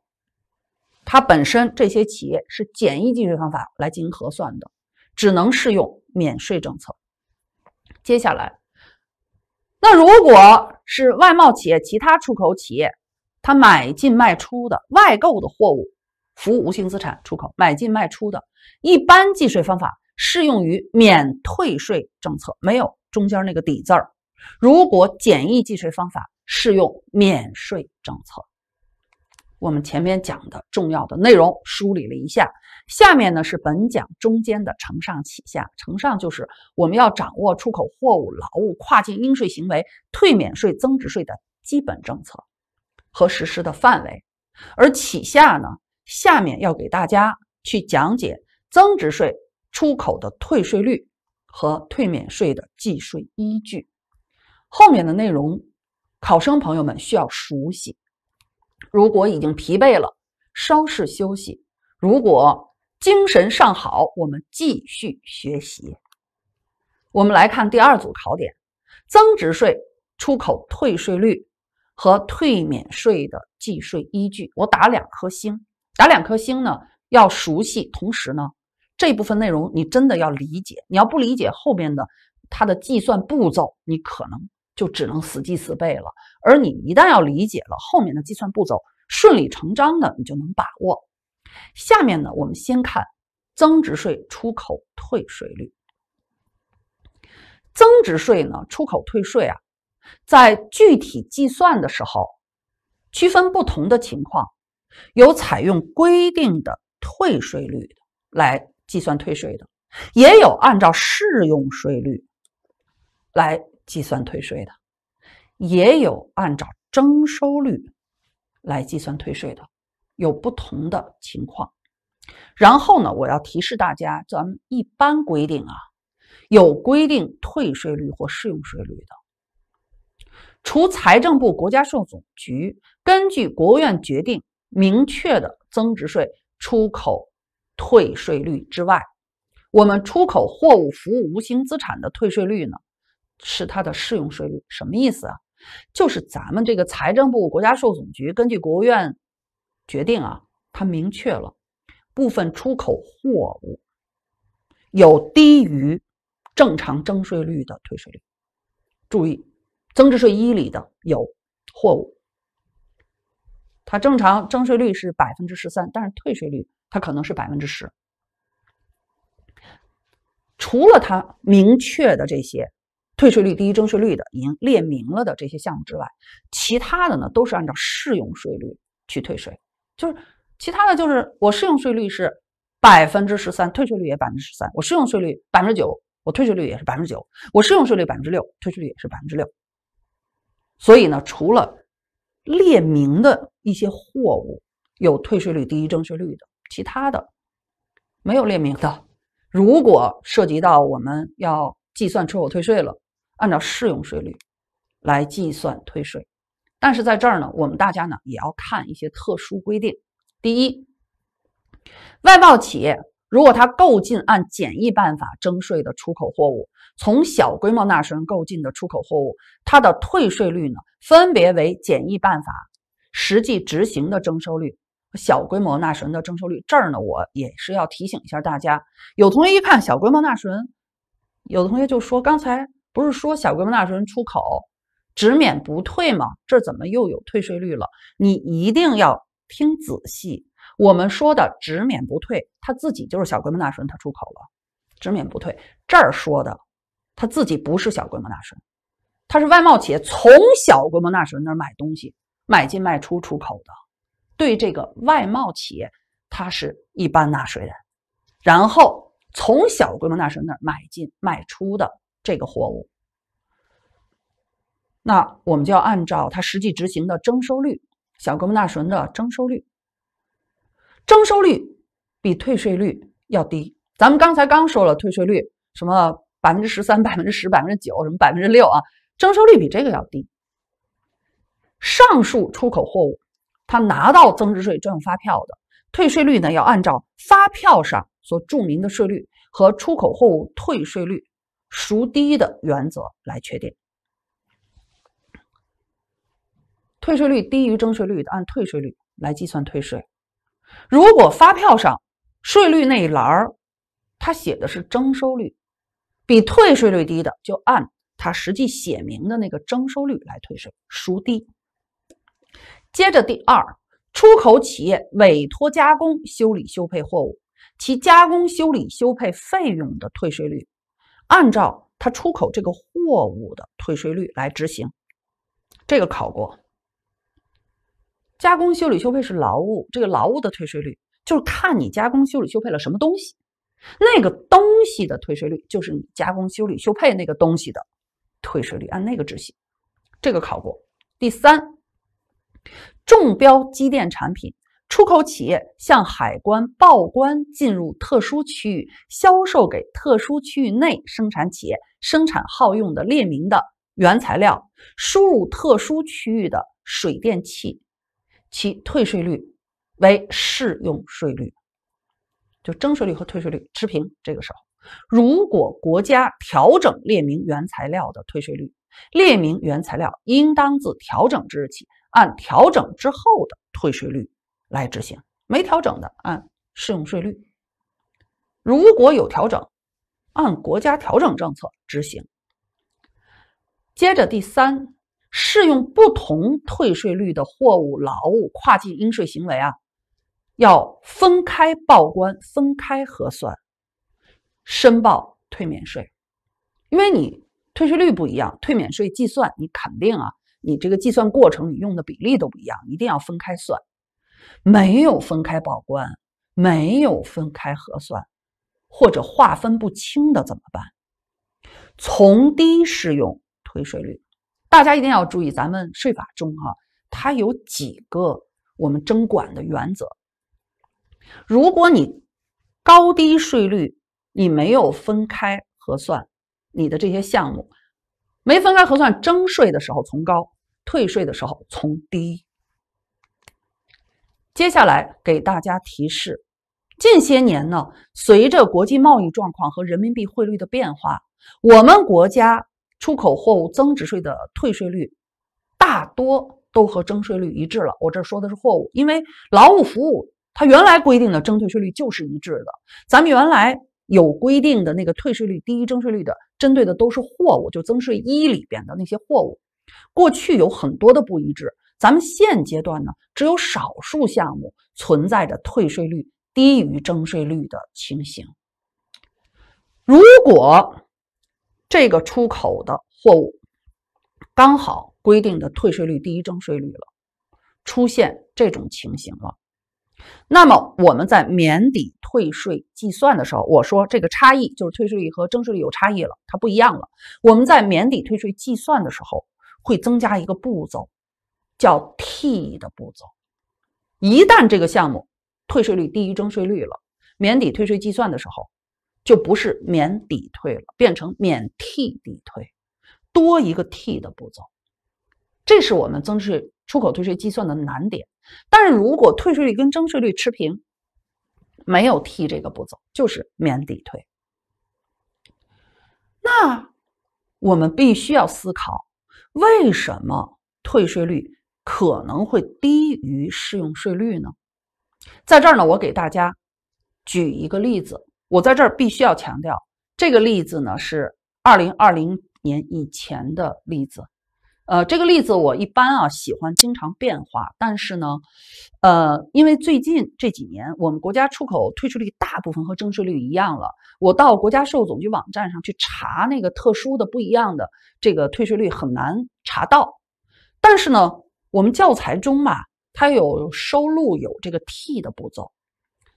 他本身这些企业是简易计税方法来进行核算的，只能适用免税政策。接下来，那如果是外贸企业、其他出口企业，他买进卖出的外购的货物、服务无形资产出口买进卖出的，一般计税方法适用于免退税政策，没有中间那个底字儿；如果简易计税方法适用免税政策，我们前面讲的重要的内容梳理了一下。下面呢是本讲中间的承上启下。承上就是我们要掌握出口货物、劳务跨境应税行为退免税增值税的基本政策和实施的范围，而启下呢，下面要给大家去讲解增值税出口的退税率和退免税的计税依据。后面的内容，考生朋友们需要熟悉。如果已经疲惫了，稍事休息。如果精神尚好，我们继续学习。我们来看第二组考点：增值税出口退税率和退免税的计税依据。我打两颗星，打两颗星呢，要熟悉，同时呢，这部分内容你真的要理解。你要不理解后边的它的计算步骤，你可能就只能死记死背了。而你一旦要理解了后面的计算步骤，顺理成章的，你就能把握。下面呢，我们先看增值税出口退税率。增值税呢，出口退税啊，在具体计算的时候，区分不同的情况，有采用规定的退税率来计算退税的，也有按照适用税率来计算退税的，也有按照征收率来计算退税的。有不同的情况，然后呢，我要提示大家，咱们一般规定啊，有规定退税率或适用税率的，除财政部、国家税务总局根据国务院决定明确的增值税出口退税率之外，我们出口货物、服务、无形资产的退税率呢，是它的适用税率，什么意思啊？就是咱们这个财政部、国家税务总局根据国务院。决定啊，它明确了部分出口货物有低于正常征税率的退税率。注意，增值税一里的有货物，它正常征税率是百分之十三，但是退税率它可能是百分之十。除了它明确的这些退税率低于征税率的，已经列明了的这些项目之外，其他的呢都是按照适用税率去退税。就是，其他的就是我适用税率是百分之十三，退税率也百分之十三。我适用税率百分之九，我退税率也是百分之九。我适用税率百分之六，退税率也是百分之六。所以呢，除了列明的一些货物有退税率低于征税率的，其他的没有列明的，如果涉及到我们要计算出口退税了，按照适用税率来计算退税。但是在这儿呢，我们大家呢也要看一些特殊规定。第一，外贸企业如果它购进按简易办法征税的出口货物，从小规模纳税人购进的出口货物，它的退税率呢，分别为简易办法实际执行的征收率、小规模纳税人的征收率。这儿呢，我也是要提醒一下大家，有同学一看小规模纳税人，有的同学就说，刚才不是说小规模纳税人出口？只免不退吗？这怎么又有退税率了？你一定要听仔细。我们说的只免不退，他自己就是小规模纳税人，他出口了，只免不退。这儿说的，他自己不是小规模纳税人，他是外贸企业，从小规模纳税人那儿买进、卖出、出口的，对这个外贸企业，他是一般纳税人，然后从小规模纳税人那儿买进、卖出的这个货物。那我们就要按照它实际执行的征收率，小规模纳税人的征收率，征收率比退税率要低。咱们刚才刚说了退税率，什么百分之十三、百分之十、百分之九，什么百分之六啊，征收率比这个要低。上述出口货物，他拿到增值税专用发票的退税率呢，要按照发票上所注明的税率和出口货物退税率孰低的原则来确定。退税率低于征税率的，按退税率来计算退税；如果发票上税率那一栏儿，它写的是征收率，比退税率低的，就按它实际写明的那个征收率来退税，孰低。接着第二，出口企业委托加工、修理、修配货物，其加工、修理、修配费用的退税率，按照它出口这个货物的退税率来执行。这个考过。加工修理修配是劳务，这个劳务的退税率就是看你加工修理修配了什么东西，那个东西的退税率就是你加工修理修配那个东西的退税率，按那个执行。这个考过。第三，中标机电产品出口企业向海关报关进入特殊区域，销售给特殊区域内生产企业生产耗用的列明的原材料，输入特殊区域的水电气。其退税率为适用税率，就征税率和退税率持平。这个时候，如果国家调整列明原材料的退税率，列明原材料应当自调整之日起按调整之后的退税率来执行；没调整的按适用税率。如果有调整，按国家调整政策执行。接着第三。适用不同退税率的货物劳务跨境应税行为啊，要分开报关、分开核算、申报退免税，因为你退税率不一样，退免税计算你肯定啊，你这个计算过程你用的比例都不一样，一定要分开算。没有分开报关，没有分开核算，或者划分不清的怎么办？从低适用退税率。大家一定要注意，咱们税法中哈，它有几个我们征管的原则。如果你高低税率你没有分开核算，你的这些项目没分开核算，征税的时候从高，退税的时候从低。接下来给大家提示，近些年呢，随着国际贸易状况和人民币汇率的变化，我们国家。出口货物增值税的退税率，大多都和征税率一致了。我这说的是货物，因为劳务服务它原来规定的征退税率就是一致的。咱们原来有规定的那个退税率低于征税率的，针对的都是货物，就增税一里边的那些货物。过去有很多的不一致，咱们现阶段呢，只有少数项目存在着退税率低于征税率的情形。如果，这个出口的货物刚好规定的退税率低于征税率了，出现这种情形了。那么我们在免抵退税计算的时候，我说这个差异就是退税率和征税率有差异了，它不一样了。我们在免抵退税计算的时候会增加一个步骤，叫 T 的步骤。一旦这个项目退税率低于征税率了，免抵退税计算的时候。就不是免抵退了，变成免替抵退，多一个替的步骤。这是我们增税出口退税计算的难点。但是如果退税率跟征税率持平，没有替这个步骤，就是免抵退。那我们必须要思考，为什么退税率可能会低于适用税率呢？在这儿呢，我给大家举一个例子。我在这儿必须要强调，这个例子呢是二零二零年以前的例子。呃，这个例子我一般啊喜欢经常变化，但是呢，呃，因为最近这几年我们国家出口退税率大部分和征税率一样了，我到国家税务总局网站上去查那个特殊的不一样的这个退税率很难查到。但是呢，我们教材中嘛，它有收录有这个 T 的步骤。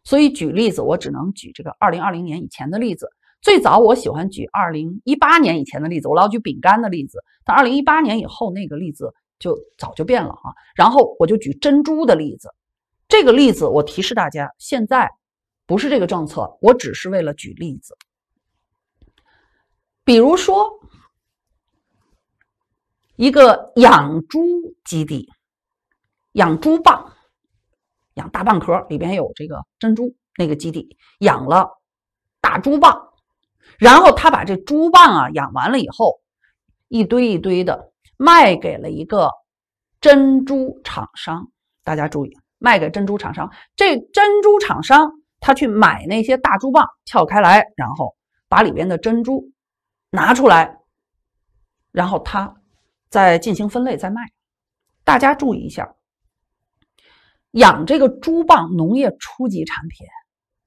所以举例子，我只能举这个二零二零年以前的例子。最早我喜欢举二零一八年以前的例子，我老举饼干的例子，但二零一八年以后那个例子就早就变了啊。然后我就举珍珠的例子，这个例子我提示大家，现在不是这个政策，我只是为了举例子。比如说，一个养猪基地，养猪棒。养大蚌壳，里边有这个珍珠那个基地养了大珠蚌，然后他把这珠蚌啊养完了以后，一堆一堆的卖给了一个珍珠厂商。大家注意，卖给珍珠厂商。这珍珠厂商他去买那些大珠蚌，撬开来，然后把里边的珍珠拿出来，然后他再进行分类再卖。大家注意一下。养这个珠蚌，农业初级产品，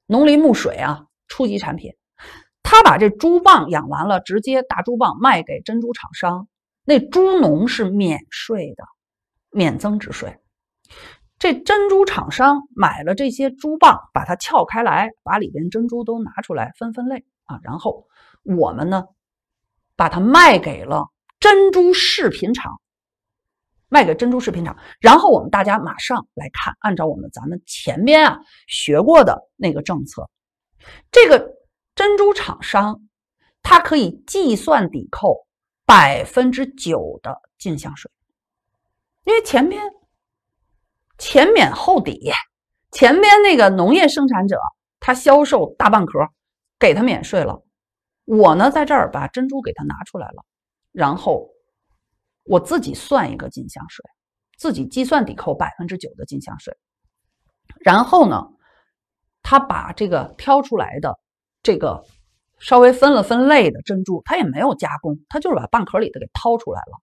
农林牧水啊，初级产品。他把这珠蚌养完了，直接大珠蚌卖给珍珠厂商。那猪农是免税的，免增值税。这珍珠厂商买了这些珠蚌，把它撬开来，把里边珍珠都拿出来分分类啊，然后我们呢，把它卖给了珍珠饰品厂。卖给珍珠饰品厂，然后我们大家马上来看，按照我们咱们前边啊学过的那个政策，这个珍珠厂商，它可以计算抵扣百分之九的进项税，因为前边前免后抵，前边那个农业生产者他销售大半壳，给他免税了，我呢在这儿把珍珠给他拿出来了，然后。我自己算一个进项税，自己计算抵扣百分之九的进项税，然后呢，他把这个挑出来的这个稍微分了分类的珍珠，他也没有加工，他就是把蚌壳里的给掏出来了，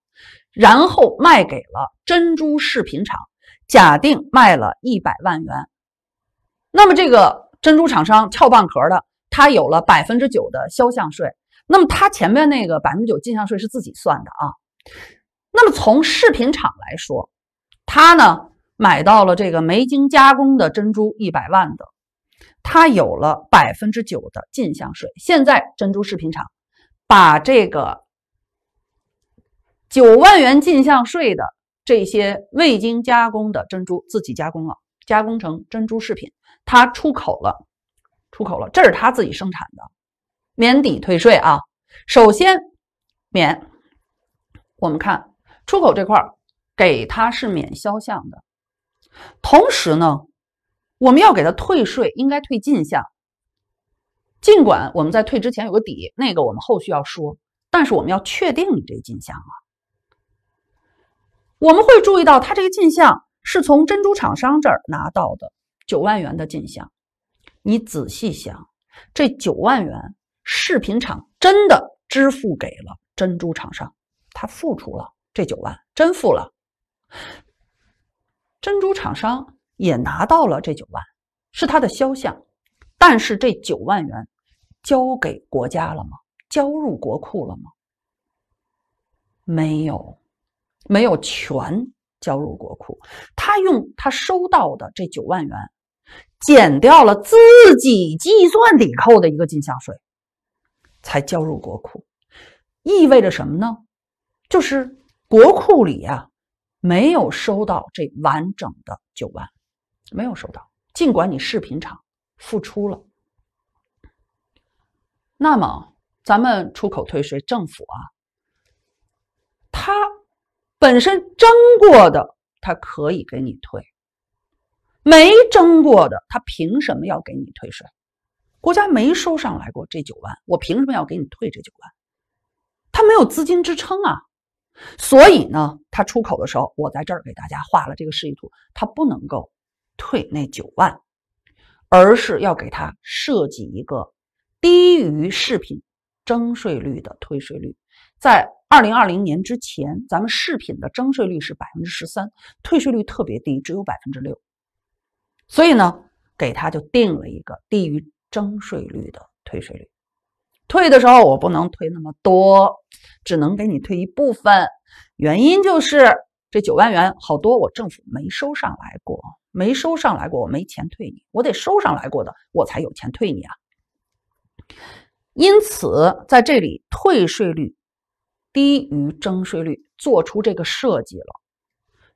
然后卖给了珍珠饰品厂，假定卖了一百万元，那么这个珍珠厂商撬蚌壳的，他有了百分之九的销项税，那么他前面那个百分之九进项税是自己算的啊。那么从饰品厂来说，他呢买到了这个没经加工的珍珠一百万的，他有了百分之九的进项税。现在珍珠饰品厂把这个九万元进项税的这些未经加工的珍珠自己加工了，加工成珍珠饰品，他出口了，出口了，这是他自己生产的，免抵退税啊。首先免，我们看。出口这块儿给他是免销项的，同时呢，我们要给他退税，应该退进项。尽管我们在退之前有个底，那个我们后续要说，但是我们要确定你这进项啊。我们会注意到，他这个进项是从珍珠厂商这儿拿到的九万元的进项。你仔细想，这九万元饰品厂真的支付给了珍珠厂商，他付出了。这九万真付了，珍珠厂商也拿到了这九万，是他的肖像，但是这九万元交给国家了吗？交入国库了吗？没有，没有全交入国库，他用他收到的这九万元，减掉了自己计算抵扣的一个进项税，才交入国库，意味着什么呢？就是。国库里呀，没有收到这完整的九万，没有收到。尽管你视频厂付出了，那么咱们出口退税，政府啊，他本身征过的，他可以给你退；没征过的，他凭什么要给你退税？国家没收上来过这九万，我凭什么要给你退这九万？他没有资金支撑啊。所以呢，他出口的时候，我在这儿给大家画了这个示意图。他不能够退那九万，而是要给他设计一个低于饰品征税率的退税率。在二零二零年之前，咱们饰品的征税率是百分之十三，退税率特别低，只有百分之六。所以呢，给他就定了一个低于征税率的退税率。退的时候我不能退那么多，只能给你退一部分。原因就是这九万元好多，我政府没收上来过，没收上来过我没钱退你，我得收上来过的我才有钱退你啊。因此，在这里退税率低于征税率，做出这个设计了，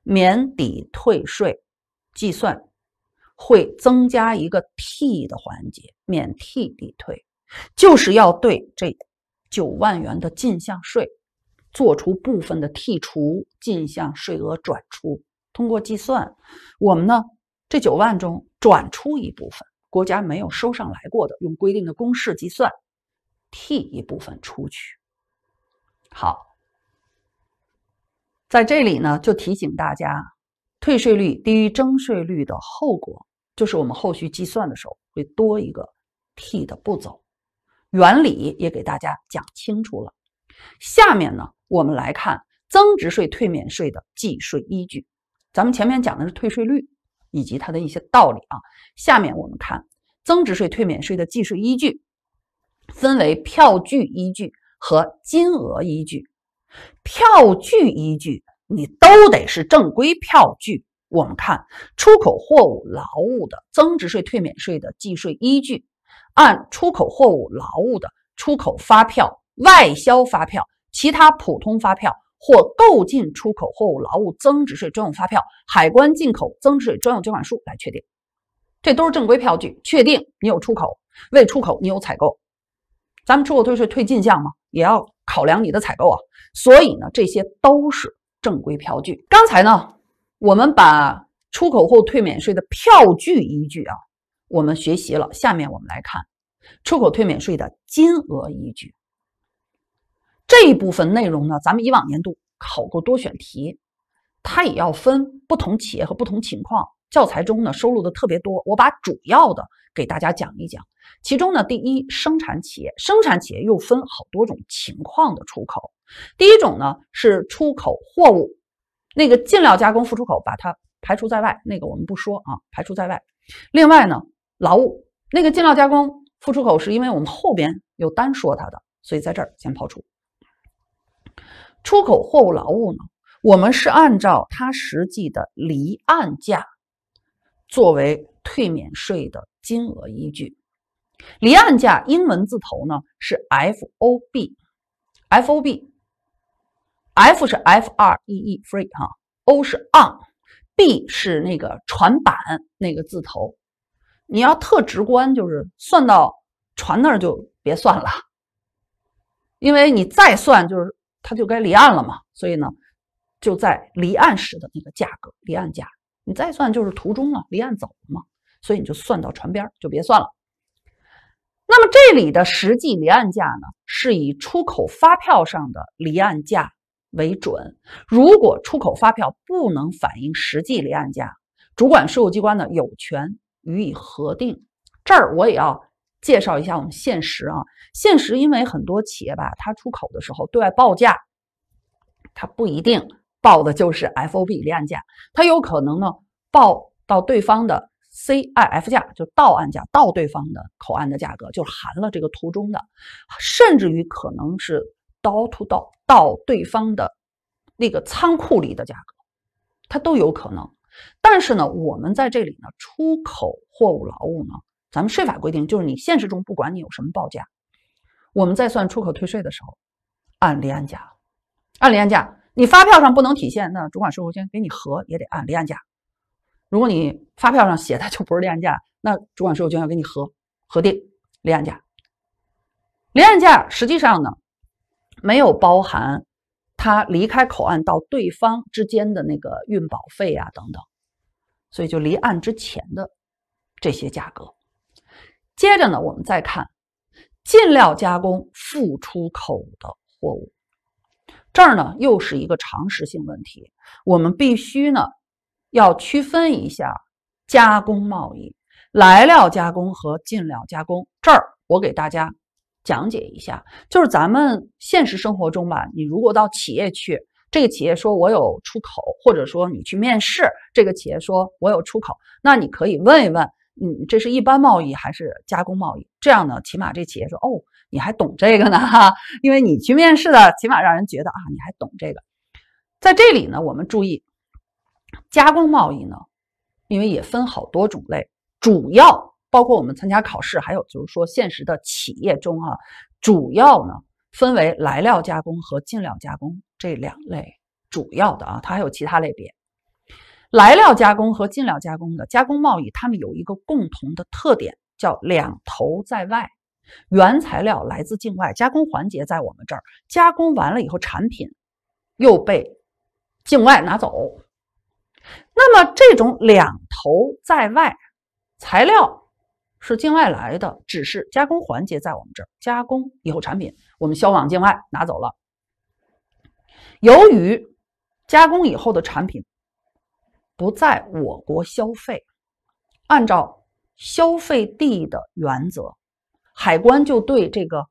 免抵退税计算会增加一个 T 的环节，免 T 抵退。就是要对这九万元的进项税做出部分的剔除，进项税额转出。通过计算，我们呢这九万中转出一部分，国家没有收上来过的，用规定的公式计算，剔一部分出去。好，在这里呢就提醒大家，退税率低于征税率的后果，就是我们后续计算的时候会多一个剔的步骤。原理也给大家讲清楚了，下面呢，我们来看增值税退免税的计税依据。咱们前面讲的是退税率以及它的一些道理啊。下面我们看增值税退免税的计税依据，分为票据依据和金额依据。票据依据，你都得是正规票据。我们看出口货物劳务的增值税退免税的计税依据。按出口货物劳务的出口发票、外销发票、其他普通发票或购进出口货物劳务增值税专用发票、海关进口增值税专用缴款书来确定，这都是正规票据，确定你有出口，未出口你有采购，咱们出口退税退进项嘛，也要考量你的采购啊，所以呢，这些都是正规票据。刚才呢，我们把出口后退免税的票据依据啊。我们学习了，下面我们来看出口退免税的金额依据这一部分内容呢。咱们以往年度考过多选题，它也要分不同企业和不同情况。教材中呢收录的特别多，我把主要的给大家讲一讲。其中呢，第一，生产企业，生产企业又分好多种情况的出口。第一种呢是出口货物，那个进料加工复出口把它排除在外，那个我们不说啊，排除在外。另外呢。劳务那个进料加工副出口是因为我们后边有单说它的，所以在这儿先抛出。出口货物劳务呢，我们是按照它实际的离岸价作为退免税的金额依据。离岸价英文字头呢是 F O B，F O B，F 是 F R E E，free 啊，O 是 on，B 是那个船板那个字头。你要特直观，就是算到船那儿就别算了，因为你再算就是它就该离岸了嘛。所以呢，就在离岸时的那个价格，离岸价。你再算就是途中了，离岸走了嘛。所以你就算到船边就别算了。那么这里的实际离岸价呢，是以出口发票上的离岸价为准。如果出口发票不能反映实际离岸价，主管税务机关呢有权。予以核定。这儿我也要介绍一下我们现实啊，现实因为很多企业吧，它出口的时候对外报价，它不一定报的就是 F O B 离岸价，它有可能呢报到对方的 C I F 价，就到岸价，到对方的口岸的价格，就含了这个途中的，甚至于可能是 d o o to d o 到对方的那个仓库里的价格，它都有可能。但是呢，我们在这里呢，出口货物劳务呢，咱们税法规定，就是你现实中不管你有什么报价，我们在算出口退税的时候，按离岸价，按离岸价，你发票上不能体现，那主管税务机给你核也得按离岸价。如果你发票上写的就不是立案价，那主管税务机要给你核核定离岸价。离岸价实际上呢，没有包含。他离开口岸到对方之间的那个运保费啊等等，所以就离岸之前的这些价格。接着呢，我们再看进料加工付出口的货物，这儿呢又是一个常识性问题，我们必须呢要区分一下加工贸易来料加工和进料加工。这儿我给大家。讲解一下，就是咱们现实生活中吧，你如果到企业去，这个企业说我有出口，或者说你去面试，这个企业说我有出口，那你可以问一问，嗯，这是一般贸易还是加工贸易？这样呢，起码这企业说，哦，你还懂这个呢，哈，因为你去面试的，起码让人觉得啊，你还懂这个。在这里呢，我们注意，加工贸易呢，因为也分好多种类，主要。包括我们参加考试，还有就是说，现实的企业中啊，主要呢分为来料加工和进料加工这两类主要的啊，它还有其他类别。来料加工和进料加工的加工贸易，它们有一个共同的特点，叫两头在外，原材料来自境外，加工环节在我们这儿，加工完了以后，产品又被境外拿走。那么这种两头在外材料。是境外来的，只是加工环节在我们这儿加工以后产品，我们销往境外拿走了。由于加工以后的产品不在我国消费，按照消费地的原则，海关就对这个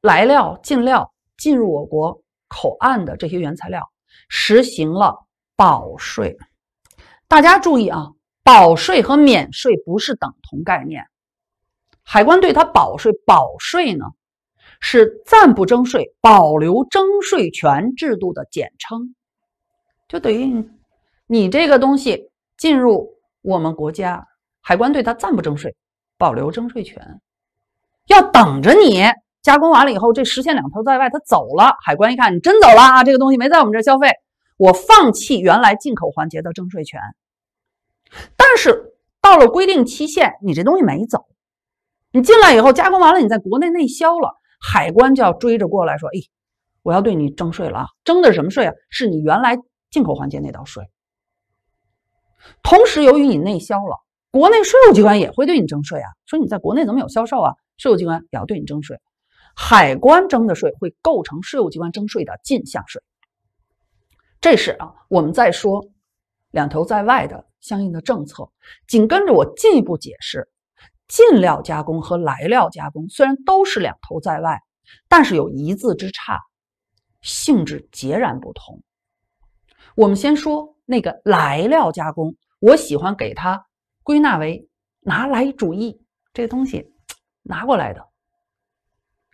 来料进料进入我国口岸的这些原材料实行了保税。大家注意啊。保税和免税不是等同概念，海关对它保税，保税呢是暂不征税、保留征税权制度的简称，就等于你这个东西进入我们国家，海关对它暂不征税，保留征税权，要等着你加工完了以后，这实现两头在外，它走了，海关一看你真走了啊，这个东西没在我们这儿消费，我放弃原来进口环节的征税权。但是到了规定期限，你这东西没走，你进来以后加工完了，你在国内内销了，海关就要追着过来说：“哎，我要对你征税了啊！征的是什么税啊？是你原来进口环节那道税。”同时，由于你内销了，国内税务机关也会对你征税啊，说你在国内怎么有销售啊？税务机关也要对你征税。海关征的税会构成税务机关征税的进项税，这是啊，我们在说两头在外的。相应的政策紧跟着我进一步解释，进料加工和来料加工虽然都是两头在外，但是有一字之差，性质截然不同。我们先说那个来料加工，我喜欢给它归纳为拿来主义，这个东西拿过来的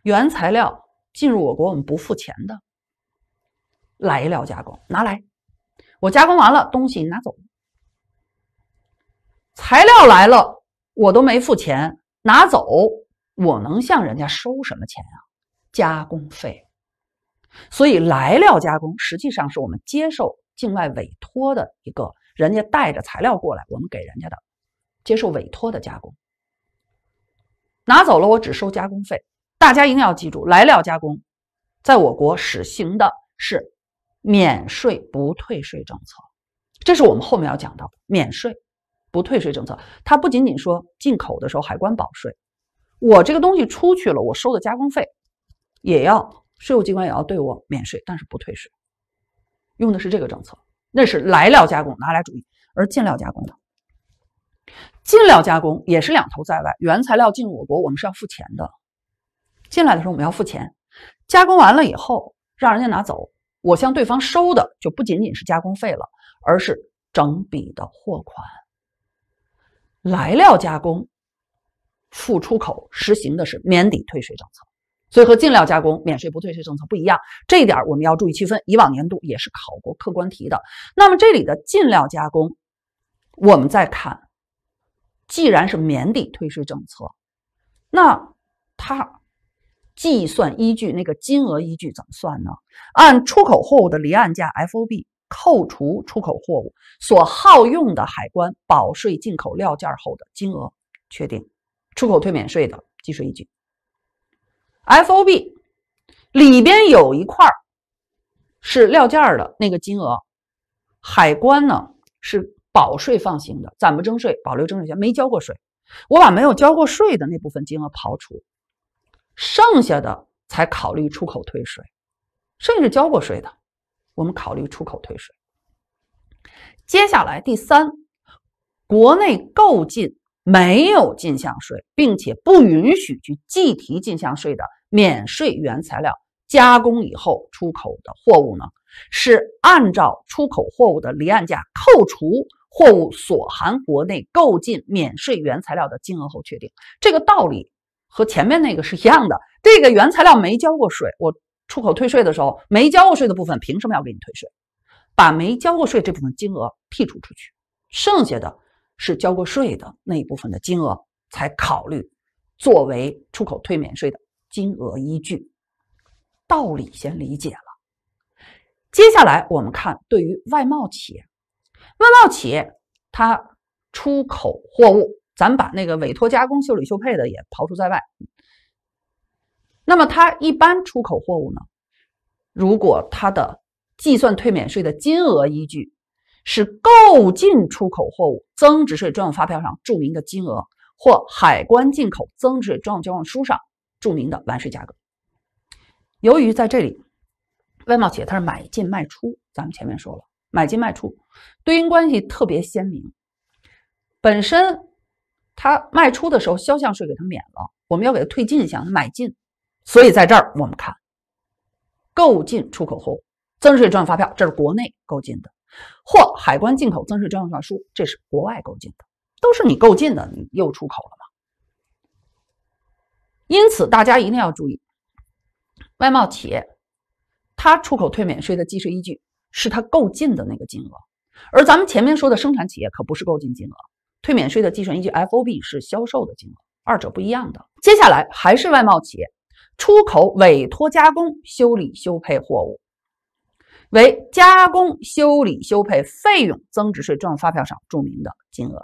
原材料进入我国，我们不付钱的来料加工，拿来我加工完了东西你拿走。材料来了，我都没付钱拿走，我能向人家收什么钱啊？加工费，所以来料加工实际上是我们接受境外委托的一个人家带着材料过来，我们给人家的接受委托的加工，拿走了我只收加工费。大家一定要记住，来料加工在我国实行的是免税不退税政策，这是我们后面要讲到的免税。不退税政策，它不仅仅说进口的时候海关保税，我这个东西出去了，我收的加工费也要税务机关也要对我免税，但是不退税，用的是这个政策，那是来料加工拿来主义，而进料加工的，进料加工也是两头在外，原材料进入我国我们是要付钱的，进来的时候我们要付钱，加工完了以后让人家拿走，我向对方收的就不仅仅是加工费了，而是整笔的货款。来料加工付出口实行的是免抵退税政策，所以和进料加工免税不退税政策不一样，这一点我们要注意区分。以往年度也是考过客观题的。那么这里的进料加工，我们再看，既然是免抵退税政策，那它计算依据那个金额依据怎么算呢？按出口货物的离岸价 F.O.B. 扣除出口货物所耗用的海关保税进口料件后的金额，确定出口退免税的计税依据。F O B 里边有一块是料件的那个金额，海关呢是保税放行的，暂不征税，保留征税权，没交过税。我把没有交过税的那部分金额刨除，剩下的才考虑出口退税，剩下是交过税的。我们考虑出口退税。接下来，第三，国内购进没有进项税，并且不允许去计提进项税的免税原材料加工以后出口的货物呢，是按照出口货物的离岸价扣除货物所含国内购进免税原材料的金额后确定。这个道理和前面那个是一样的。这个原材料没交过税，我。出口退税的时候，没交过税的部分凭什么要给你退税？把没交过税这部分金额剔除出去，剩下的是交过税的那一部分的金额，才考虑作为出口退免税的金额依据。道理先理解了。接下来我们看对于外贸企业，外贸企业它出口货物，咱把那个委托加工、修理修配的也刨除在外。那么它一般出口货物呢？如果它的计算退免税的金额依据是购进出口货物增值税专用发票上注明的金额或海关进口增值税专用缴款书上注明的完税价格。由于在这里外贸企业它是买进卖出，咱们前面说了买进卖出对应关系特别鲜明。本身它卖出的时候销项税给它免了，我们要给它退进项买进。所以在这儿，我们看，购进出口货物增值税专用发票，这是国内购进的；或海关进口增值税专用发票，这是国外购进的，都是你购进的，你又出口了吗？因此，大家一定要注意，外贸企业它出口退免税的计税依据是它购进的那个金额，而咱们前面说的生产企业可不是购进金额，退免税的计税依据 F O B 是销售的金额，二者不一样的。接下来还是外贸企业。出口委托加工、修理、修配货物，为加工、修理、修配费用增值税专用发票上注明的金额。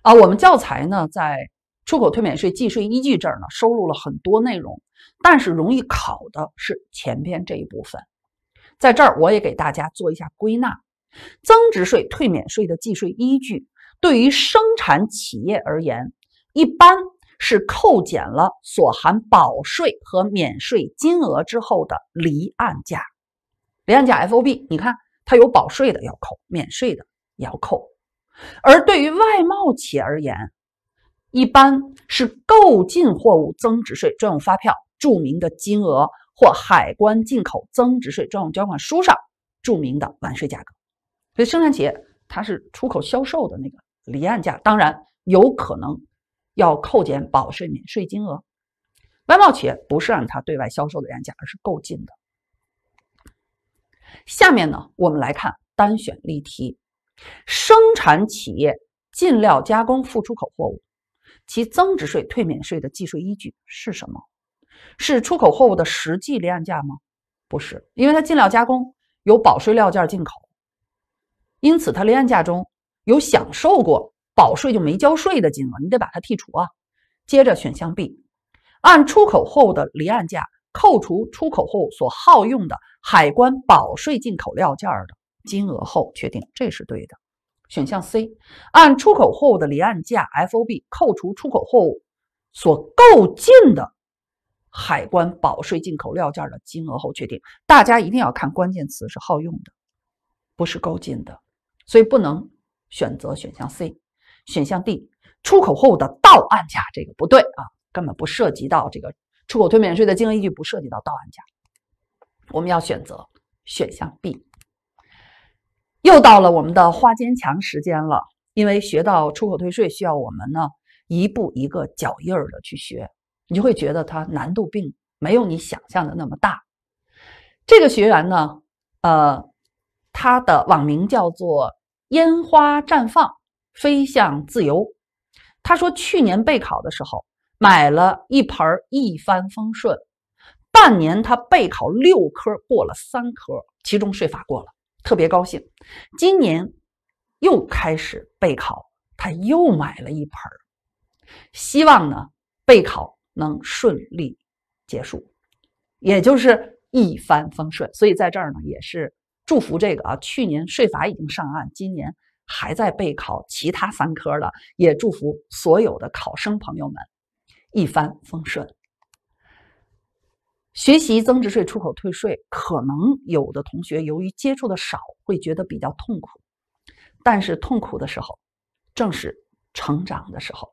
啊，我们教材呢在出口退免税计税依据这儿呢收录了很多内容，但是容易考的是前边这一部分。在这儿我也给大家做一下归纳：增值税退免税的计税依据，对于生产企业而言，一般。是扣减了所含保税和免税金额之后的离岸价，离岸价 F O B，你看它有保税的要扣，免税的也要扣。而对于外贸企业而言，一般是购进货物增值税专用发票注明的金额或海关进口增值税专用缴款书上注明的完税价格。所以生产企业它是出口销售的那个离岸价，当然有可能。要扣减保税免税金额，外贸企业不是按它对外销售的原价，而是购进的。下面呢，我们来看单选例题：生产企业进料加工复出口货物，其增值税退免税的计税依据是什么？是出口货物的实际离岸价吗？不是，因为它进料加工有保税料件进口，因此它离岸价中有享受过。保税就没交税的金额，你得把它剔除啊。接着选项 B，按出口后的离岸价扣除出口后所耗用的海关保税进口料件的金额后确定，这是对的。选项 C，按出口货物的离岸价 FOB 扣除出口货物所购进的海关保税进口料件的金额后确定，大家一定要看关键词是耗用的，不是购进的，所以不能选择选项 C。选项 D 出口货物的到岸价这个不对啊，根本不涉及到这个出口退免税的金额依据，不涉及到到岸价。我们要选择选项 B。又到了我们的花坚强时间了，因为学到出口退税需要我们呢一步一个脚印的去学，你就会觉得它难度并没有你想象的那么大。这个学员呢，呃，他的网名叫做烟花绽放。飞向自由，他说去年备考的时候买了一盆一帆风顺，半年他备考六科，过了三科，其中税法过了，特别高兴。今年又开始备考，他又买了一盆希望呢备考能顺利结束，也就是一帆风顺。所以在这儿呢，也是祝福这个啊，去年税法已经上岸，今年。还在备考其他三科的，也祝福所有的考生朋友们一帆风顺。学习增值税出口退税，可能有的同学由于接触的少，会觉得比较痛苦。但是痛苦的时候，正是成长的时候。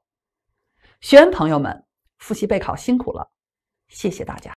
学员朋友们，复习备考辛苦了，谢谢大家。